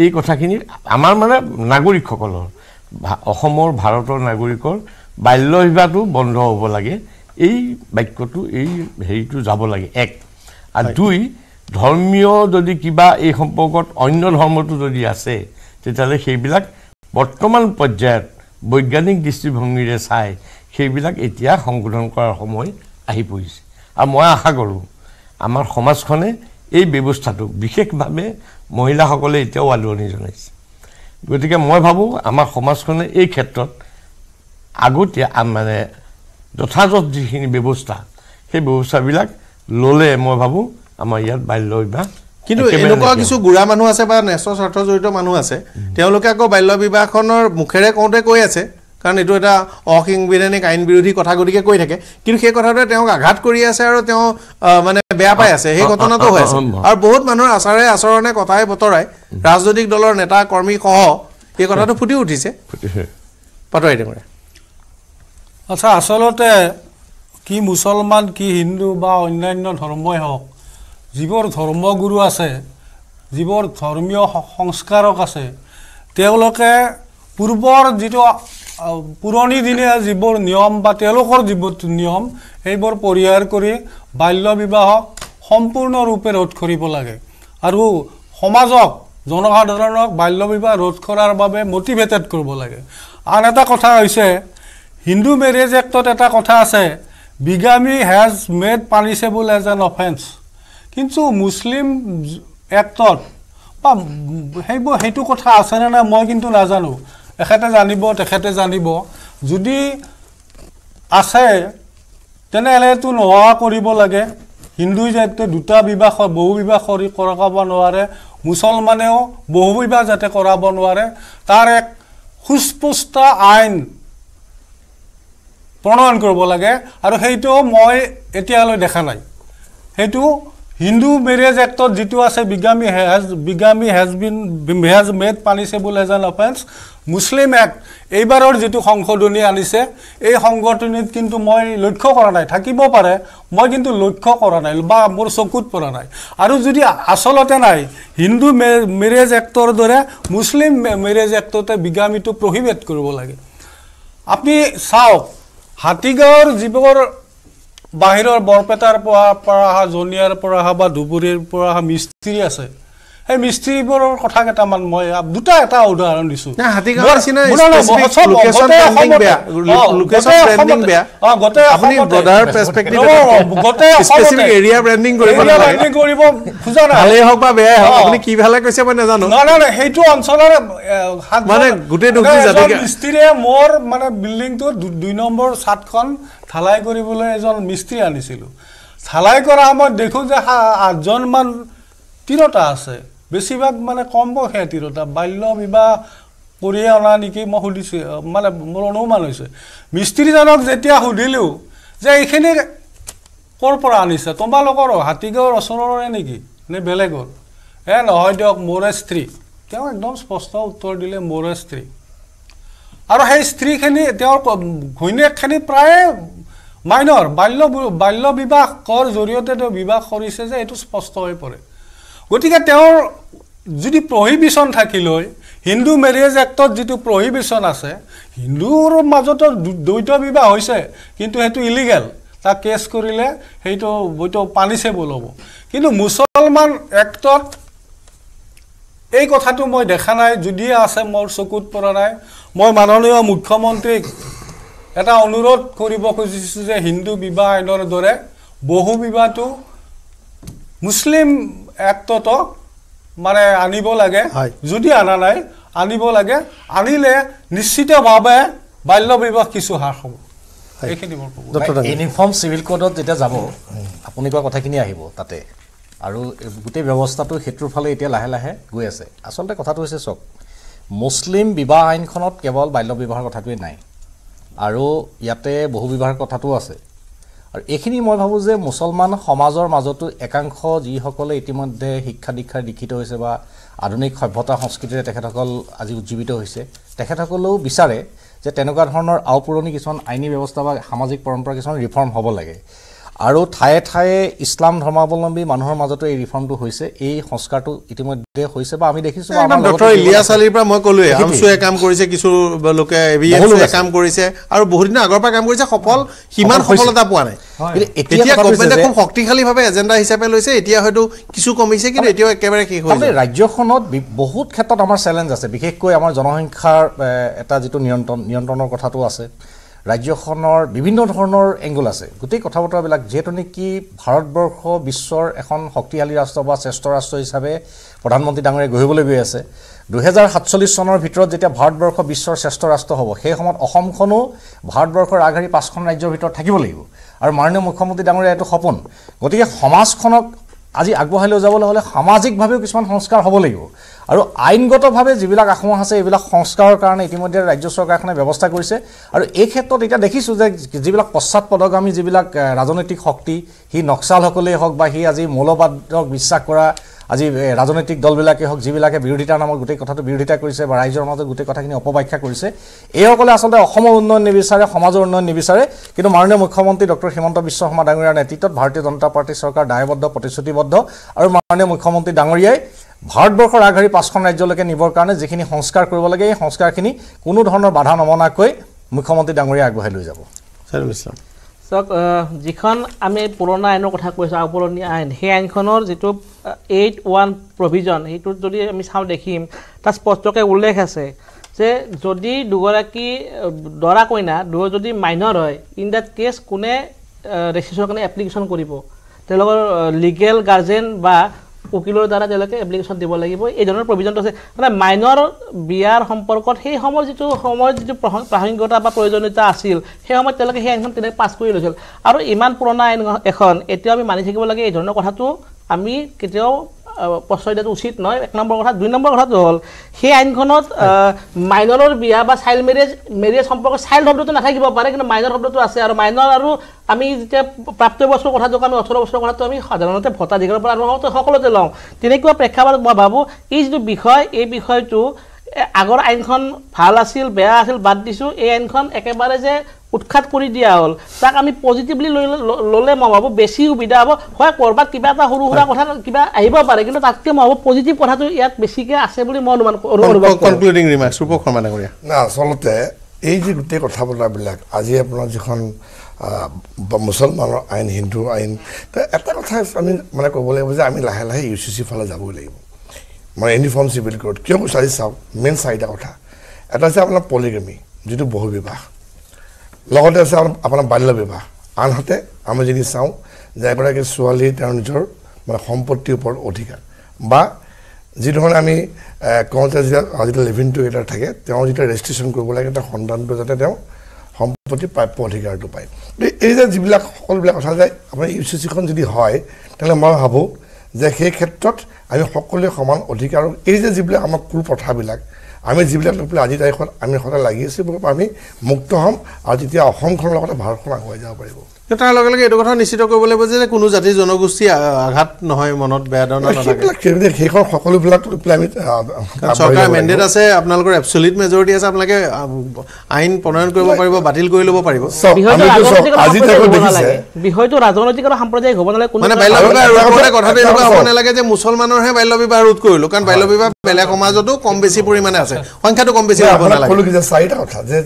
এই কথাখিনি আমাৰ মানে নাগৰিকসকলৰ অসমৰ ভাৰতৰ নাগৰিকৰ বাল্য বিবাহটো বন্ধ হ'ব লাগে এই বাক্যটো এই হেৰিটো যাব লাগে এক আৰু দুই ধৰ্মীয় যদি কিবা এই সম্পৰ্কত অন্য ধৰ্মটো যদি আছে তেতিয়াহ'লে সেইবিলাক বৰ্তমান পৰ্যায়ত বৈজ্ঞানিক দৃষ্টিভংগীৰে চাই সেইবিলাক এতিয়া সংশোধন কৰাৰ সময় আহি পৰিছে আৰু মই আশা কৰোঁ আমাৰ সমাজখনে এই ব্যৱস্থাটোক বিশেষভাৱে মহিলাসকলে এতিয়াও আদৰণি জনাইছে গতিকে মই ভাবোঁ আমাৰ সমাজখনে এই ক্ষেত্ৰত আগতীয়া মানে যথাযথ যিখিনি ব্যৱস্থা সেই ব্যৱস্থাবিলাক ল'লে মই ভাবোঁ আমাৰ ইয়াত বাল্য বিবাহ কিন্তু এনেকুৱা কিছু গুড়া মানুহ আছে বা নেচ স্বাৰ্থ জড়িত মানুহ আছে তেওঁলোকে আকৌ বাল্য বিবাহখনৰ মুখেৰে কওঁতে কৈ আছে কাৰণ এইটো এটা অসাংবিধানিক আইন বিৰোধী কথা গতিকে কৈ থাকে কিন্তু সেই কথাটোৱে তেওঁক আঘাত কৰি আছে আৰু তেওঁ মানে বেয়া পাই আছে সেই ঘটনাটো হৈ আছে আৰু বহুত মানুহৰ আচাৰে আচৰণে কথাই বতৰাই ৰাজনৈতিক দলৰ নেতা কৰ্মীসহ এই কথাটো ফুটি উঠিছে বাতৰি তেওঁ আচ্ছা আচলতে কি মুছলমান কি হিন্দু বা অন্যান্য ধৰ্মই হওক যিবোৰ ধৰ্মগুৰু আছে যিবোৰ ধৰ্মীয় সংস্কাৰক আছে তেওঁলোকে পূৰ্বৰ যিটো পুৰণি দিনীয়া যিবোৰ নিয়ম বা তেওঁলোকৰ যিবোৰ নিয়ম সেইবোৰ পৰিহাৰ কৰি বাল্য বিবাহক সম্পূৰ্ণৰূপে ৰোধ কৰিব লাগে আৰু সমাজক জনসাধাৰণক বাল্য বিবাহ ৰোধ কৰাৰ বাবে মটিভেটেড কৰিব লাগে আন এটা কথা হৈছে হিন্দু মেৰেজ এক্টত এটা কথা আছে bigamy has made punishable as an offence কিন্তু মুছলিম এক্টত বা সেইবোৰ সেইটো কথা আছেনে নাই মই কিন্তু নাজানো এখেতে জানিব তেখেতে জানিব যদি আছে তেনেহ'লেতো নোহোৱা কৰিব লাগে হিন্দু যাতে দুটা বিবাহ বহু বিবাহ কৰি কৰাব নোৱাৰে মুছলমানেও বহু বিবাহ যাতে কৰাব নোৱাৰে তাৰ এক সুস্পষ্ট আইন প্ৰণয়ন কৰিব লাগে আৰু সেইটো মই এতিয়ালৈ দেখা নাই সেইটো হিন্দু মেৰেজ এক্টত যিটো আছে bigamy has bigamy has been has made punishable has an offence Muslim Act এইবাৰৰ যিটো সংশোধনী আনিছে এই সংশোধনীত কিন্তু মই লক্ষ্য কৰা নাই থাকিব পাৰে মই কিন্তু লক্ষ্য কৰা নাই বা মোৰ চকুত পৰা নাই আৰু যদি আচলতে নাই হিন্দু মেৰেজ এক্টৰ দৰে মুছলিম মেৰেজ এক্টতে বিগামীটো প্ৰহিবেদ কৰিব লাগে আপুনি চাওক হাতীগাঁৱৰ যিবোৰ বাহিৰৰ বৰপেটাৰ পৰা পৰা অহা জনিয়াৰ পৰা অহা বা ধুবুৰীৰ পৰা অহা মিস্ত্ৰী আছে সেই মিস্ত্ৰীবোৰৰ কথা কেইটামান মই দুটা এটা উদাহৰণ দিছো সেইটো অঞ্চলৰে মোৰ মানে বিল্ডিংটো দুই নম্বৰ চাটখন ঢালাই কৰিবলৈ এজন মিস্ত্ৰী আনিছিলো ঢালাই কৰা সময়ত দেখো যে আঠজনমান তিৰোতা আছে বেছিভাগ মানে কম সিহঁতি তাৰ বাল্য বিবাহ কৰিয়ে অনা নেকি মই সুধিছোঁ মানে মোৰ অনুমান হৈছে মিস্ত্ৰীজনক যেতিয়া সুধিলোঁ যে এইখিনি ক'ৰ পৰা আনিছে তোমালোকৰ হাতীগাঁৱৰ ওচৰৰে নেকি নে বেলেগৰ এ নহয় দিয়ক মোৰে স্ত্ৰী তেওঁ একদম স্পষ্ট উত্তৰ দিলে মোৰে স্ত্ৰী আৰু সেই স্ত্ৰীখিনি তেওঁৰ ঘৈণীয়েকখিনি প্ৰায়ে মাইনৰ বাল্য বাল্য বিবাহ কৰ জৰিয়তে তেওঁ বিবাহ কৰিছে যে এইটো স্পষ্ট হৈ পৰে গতিকে তেওঁৰ যদি প্ৰহিবিশ্যন থাকি লৈ হিন্দু মেৰেজ এক্টত যিটো প্ৰহিবিশ্যন আছে হিন্দুৰ মাজতো দ্বৈত বিবাহ হৈছে কিন্তু সেইটো ইলিগেল তাক কেছ কৰিলে সেইটো হয়তো পানিছে বলাব কিন্তু মুছলমান এক্টত এই কথাটো মই দেখা নাই যদিয়ে আছে মোৰ চকুত পৰা নাই মই মাননীয় মুখ্যমন্ত্ৰীক এটা অনুৰোধ কৰিব খুজিছোঁ যে হিন্দু বিবাহ আইনৰ দৰে বহু বিবাহটো মুছলিম একটো মানে আনিব লাগে যদি আনা নাই আনিব লাগে আনিলে নিশ্চিতভাৱে বাল্য বিবাহ কিছু হ্ৰাস হ'ব ইউনিফৰ্ম চিভিল ক'ডত যেতিয়া যাব আপুনি কোৱা কথাখিনি আহিব তাতে আৰু গোটেই ব্যৱস্থাটো সেইটোৰ ফালে এতিয়া লাহে লাহে গৈ আছে আচলতে কথাটো হৈছে চাওক মুছলিম বিবাহ আইনখনত কেৱল বাল্য বিবাহৰ কথাটোৱেই নাই আৰু ইয়াতে বহু বিবাহৰ কথাটোও আছে আৰু এইখিনি মই ভাবোঁ যে মুছলমান সমাজৰ মাজতো একাংশ যিসকলে ইতিমধ্যে শিক্ষা দীক্ষাৰে দীক্ষিত হৈছে বা আধুনিক সভ্যতা সংস্কৃতিৰে তেখেতসকল আজি উজ্জীৱিত হৈছে তেখেতসকলেও বিচাৰে যে তেনেকুৱা ধৰণৰ আওপুৰণি কিছুমান আইনী ব্যৱস্থা বা সামাজিক পৰম্পৰা কিছুমান ৰিফৰ্ম হ'ব লাগে আৰু ঠায়ে ঠায়ে ইছলাম ধৰ্মাৱলম্বী মানুহৰ মাজতো এই ৰিফৰ্মটো হৈছে এই সংস্কাৰটো ইতিমধ্যে হৈছে বা আমি দেখিছোঁ ডক্টৰ ইলিয়াছ আলিৰ পৰা মই ক'লোৱে আমচুৱে কাম কৰিছে কিছু লোকে কাম কৰিছে আৰু বহুত আগৰ পৰা কাম কৰিছে সফল সিমান সফলতা পোৱা নাই এজেণ্ডা হিচাপে লৈছে এতিয়া হয়তো কিছু কমিছে কিন্তু এতিয়াও একেবাৰে শেষ হৈছে ৰাজ্যখনত বহুত ক্ষেত্ৰত আমাৰ চেলেঞ্জ আছে বিশেষকৈ আমাৰ জনসংখ্যাৰ এটা যিটো নিয়ন্ত্ৰণ নিয়ন্ত্ৰণৰ কথাটো আছে ৰাজ্যখনৰ বিভিন্ন ধৰণৰ এংগল আছে গোটেই কথা বতৰাবিলাক যিহেতু নেকি ভাৰতবৰ্ষ বিশ্বৰ এখন শক্তিশালী ৰাষ্ট্ৰ বা শ্ৰেষ্ঠ ৰাষ্ট্ৰ হিচাপে প্ৰধানমন্ত্ৰী ডাঙৰে গঢ়িবলৈ গৈ আছে দুহেজাৰ সাতচল্লিছ চনৰ ভিতৰত যেতিয়া ভাৰতবৰ্ষ বিশ্বৰ শ্ৰেষ্ঠ ৰাষ্ট্ৰ হ'ব সেই সময়ত অসমখনো ভাৰতবৰ্ষৰ আগশাৰী পাঁচখন ৰাজ্যৰ ভিতৰত থাকিব লাগিব আৰু মাননীয় মুখ্যমন্ত্ৰী ডাঙৰীয়া এইটো সপোন গতিকে সমাজখনক আজি আগবঢ়াই লৈ যাবলৈ হ'লে সামাজিকভাৱেও কিছুমান সংস্কাৰ হ'ব লাগিব আৰু আইনগতভাৱে যিবিলাক আসমূহ আছে এইবিলাক সংস্কাৰৰ কাৰণে ইতিমধ্যে ৰাজ্য চৰকাৰখনে ব্যৱস্থা কৰিছে আৰু এই ক্ষেত্ৰত এতিয়া দেখিছোঁ যে যিবিলাক পশ্চাদপদগামী যিবিলাক ৰাজনৈতিক শক্তি সি নক্সালসকলেই হওক বা সি আজি মৌলবাদক বিশ্বাস কৰা আজি ৰাজনৈতিক দলবিলাকেই হওক যিবিলাকে বিৰোধিতাৰ নামত গোটেই কথাটো বিৰোধিতা কৰিছে বা ৰাইজৰ মাজত গোটেই কথাখিনি অপব্যাখ্যা কৰিছে এইসকলে আচলতে অসমৰ উন্নয়ন নিবিচাৰে সমাজৰ উন্নয়ন নিবিচাৰে কিন্তু মাননীয় মুখ্যমন্ত্ৰী ডক্টৰ হিমন্ত বিশ্ব শৰ্মা ডাঙৰীয়াৰ নেতৃত্বত ভাৰতীয় জনতা পাৰ্টীৰ চৰকাৰ দায়বদ্ধ প্ৰতিশ্ৰুতিবদ্ধ আৰু মাননীয় মুখ্যমন্ত্ৰী ডাঙৰীয়াই ভাৰতবৰ্ষৰ আগশাৰী পাঁচখন ৰাজ্যলৈকে নিবৰ কাৰণে যিখিনি সংস্কাৰ কৰিব লাগে এই সংস্কাৰখিনি কোনো ধৰণৰ বাধা নমনাকৈ মুখ্যমন্ত্ৰী ডাঙৰীয়া আগবঢ়াই লৈ যাব চাওক যিখন আমি পুৰণা আইনৰ কথা কৈছোঁ আওপুৰণি আইন সেই আইনখনৰ যিটো এইট ওৱান প্ৰভিজন সেইটোত যদি আমি চাওঁ দেখিম তাত স্পষ্টকৈ উল্লেখ আছে যে যদি দুগৰাকী দৰা কইনা দুয়ো যদি মাইনৰ হয় ইন ডেট কেছ কোনে ৰেজিষ্ট্ৰেশ্যনৰ কাৰণে এপ্লিকেশ্যন কৰিব তেওঁলোকৰ লিগেল গাৰ্জেন বা উকিলৰ দ্বাৰা তেওঁলোকে এপ্লিকেশ্যন দিব লাগিব এই ধৰণৰ প্ৰভিজনটো আছে মানে মাইনৰ বিয়াৰ সম্পৰ্কত সেই সময়ৰ যিটো সময়ত যিটো প্ৰাসংগিকতা বা প্ৰয়োজনীয়তা আছিল সেই সময়ত তেওঁলোকে সেই আইনখন তেনেকৈ পাছ কৰি লৈছিল আৰু ইমান পুৰণা আইন এখন এতিয়াও আমি মানি থাকিব লাগে এই ধৰণৰ কথাটো আমি কেতিয়াও প্ৰশ্ৰয় দিয়াটো উচিত নহয় এক নম্বৰ কথা দুই নম্বৰ কথাটো হ'ল সেই আইনখনত মাইনৰৰ বিয়া বা চাইল্ড মেৰেজ মেৰেজ সম্পৰ্কে চাইল্ড শব্দটো নাথাকিব পাৰে কিন্তু মাইনৰ শব্দটো আছে আৰু মাইনৰ আৰু আমি যেতিয়া প্ৰাপ্ত কথা কথাটো আমি ওঠৰ বছৰৰ কথাটো আমি সাধাৰণতে ভোটাধিকাৰৰ পৰা আৰম্ভ কৰোঁ সকলোতে লওঁ তেনেকুৱা প্ৰেক্ষাপটত মই ভাবোঁ এই যিটো বিষয় এই বিষয়টো আগৰ আইনখন ভাল আছিল বেয়া আছিল বাদ দিছোঁ এই আইনখন একেবাৰে যে উৎখাত কৰি দিয়া হ'ল তাক আমি পজিটিভলি লৈ ল'লে মই ভাবোঁ বেছি সুবিধা হ'ব হয় ক'ৰবাত কিবা এটা সৰু সুৰা কথা কিবা আহিব পাৰে কিন্তু তাতকৈ মই ভাবোঁ পজিটিভ কথাটো ইয়াত বেছিকৈ আছে বুলি মই অনুমান কনক্লুডিং আচলতে এই যি গোটেই কথা বতৰাবিলাক আজি আপোনাৰ যিখন মুছলমানৰ আইন হিন্দু আইন এটা কথা আমি মানে ক'ব লাগিব যে আমি লাহে লাহে ইউ চি চিৰ ফালে যাবই লাগিব মানে ইউনিফৰ্ম চিভিল ক'ড কিয় বিচাৰি চাওক মেইন চাৰিটা কথা এটা আছে আপোনাৰ পলিগ্ৰেমী যিটো বহুবিবাহ লগতে আছে আপোনাৰ বাল্য বিবাহ আনহাতে আমি যদি চাওঁ যে এগৰাকী ছোৱালী তেওঁৰ নিজৰ মানে সম্পত্তিৰ ওপৰত অধিকাৰ বা যিধৰণে আমি কওঁ যে যেতিয়া যেতিয়া লিভিং টুগেডাৰ থাকে তেওঁ যেতিয়া ৰেজিষ্ট্ৰেশ্যন কৰিব লাগে তেওঁ সন্তানটো যাতে তেওঁ সম্পত্তি প্ৰাপ্য অধিকাৰটো পায় গতিকে এই যে যিবিলাক সকলোবিলাক কথা যায় আপোনাৰ ইউ চি চিখন যদি হয় তেনেহ'লে মই ভাবোঁ যে সেই ক্ষেত্ৰত আমি সকলোৱে সমান অধিকাৰ এই যে যিবিলাক আমাৰ কুল আমি যিবিলাক লৈ পেলাই আজিৰ তাৰিখত আমি সদায় লাগি আছো আমি মুক্ত হ'ম আৰু তেতিয়া অসমখনৰ লগতে ভাৰতখন আগুৱাই যাব পাৰিব তাৰ লগে লগে এইটো কথা নিশ্চিত কৰিব লাগিব যে কোনো জাতি জনগোষ্ঠী আঘাত নহয় মনত বেয়া ধৰণৰ শেষৰ সকলোবিলাক চৰকাৰ মেণ্ডেট আছে আপোনালোকৰ এপচলিউট মেজৰিটি আছে আপোনালোকে আইন প্ৰণয়ন কৰিব পাৰিব বাতিল কৰি ল'ব পাৰিব বিষয়টো ৰাজনৈতিক আৰু সাম্প্ৰদায়িক হ'ব নালাগে মানে বাল্য বিবাহ কথাটো এনেকুৱা হ'ব নালাগে যে মুছলমানৰহে বাল্য বিবাহ ৰোধ কৰিলোঁ কাৰণ বাল্য বিবাহ বেলেগ সমাজতো কম বেছি পৰিমাণে আছে সংখ্যাটো কম বেছি হ'ব নালাগে চাৰিটা কথা যে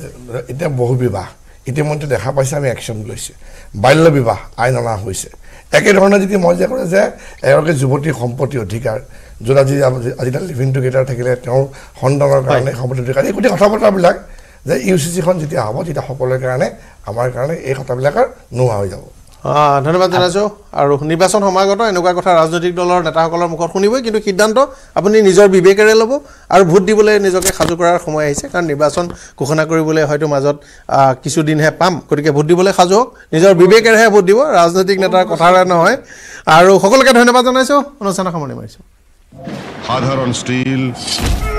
এতিয়া বহু বিবাহ ইতিমধ্যে দেখা পাইছে আমি একশ্যন লৈছে বাল্য বিবাহ আইন অনা হৈছে একেধৰণে যদি মই যে কৰে যে এগৰাকী যুৱতী সম্পত্তি অধিকাৰ য'ত আজি আজিকালি লিভিং টুগেডাৰ থাকিলে তেওঁৰ সন্তানৰ কাৰণে সম্পত্তি অধিকাৰ এই গোটেই কথা বতৰাবিলাক যে ইউ চি চিখন যেতিয়া হ'ব তেতিয়া সকলোৰে কাৰণে আমাৰ কাৰণে এই কথাবিলাকৰ নোহোৱা হৈ যাব ধন্যবাদ জনাইছো আৰু নিৰ্বাচন সমাগত এনেকুৱা কথা ৰাজনৈতিক দলৰ নেতাসকলৰ মুখত শুনিবই কিন্তু সিদ্ধান্ত আপুনি নিজৰ বিবেকেৰে ল'ব আৰু ভোট দিবলৈ নিজকে সাজু কৰাৰ সময় আহিছে কাৰণ নিৰ্বাচন ঘোষণা কৰিবলৈ হয়তো মাজত কিছুদিনহে পাম গতিকে ভোট দিবলৈ সাজু হওক নিজৰ বিবেকেৰেহে ভোট দিব ৰাজনৈতিক নেতাৰ কথাৰে নহয় আৰু সকলোকে ধন্যবাদ জনাইছোঁ অনুষ্ঠানৰ সামৰণি মাৰিছোঁ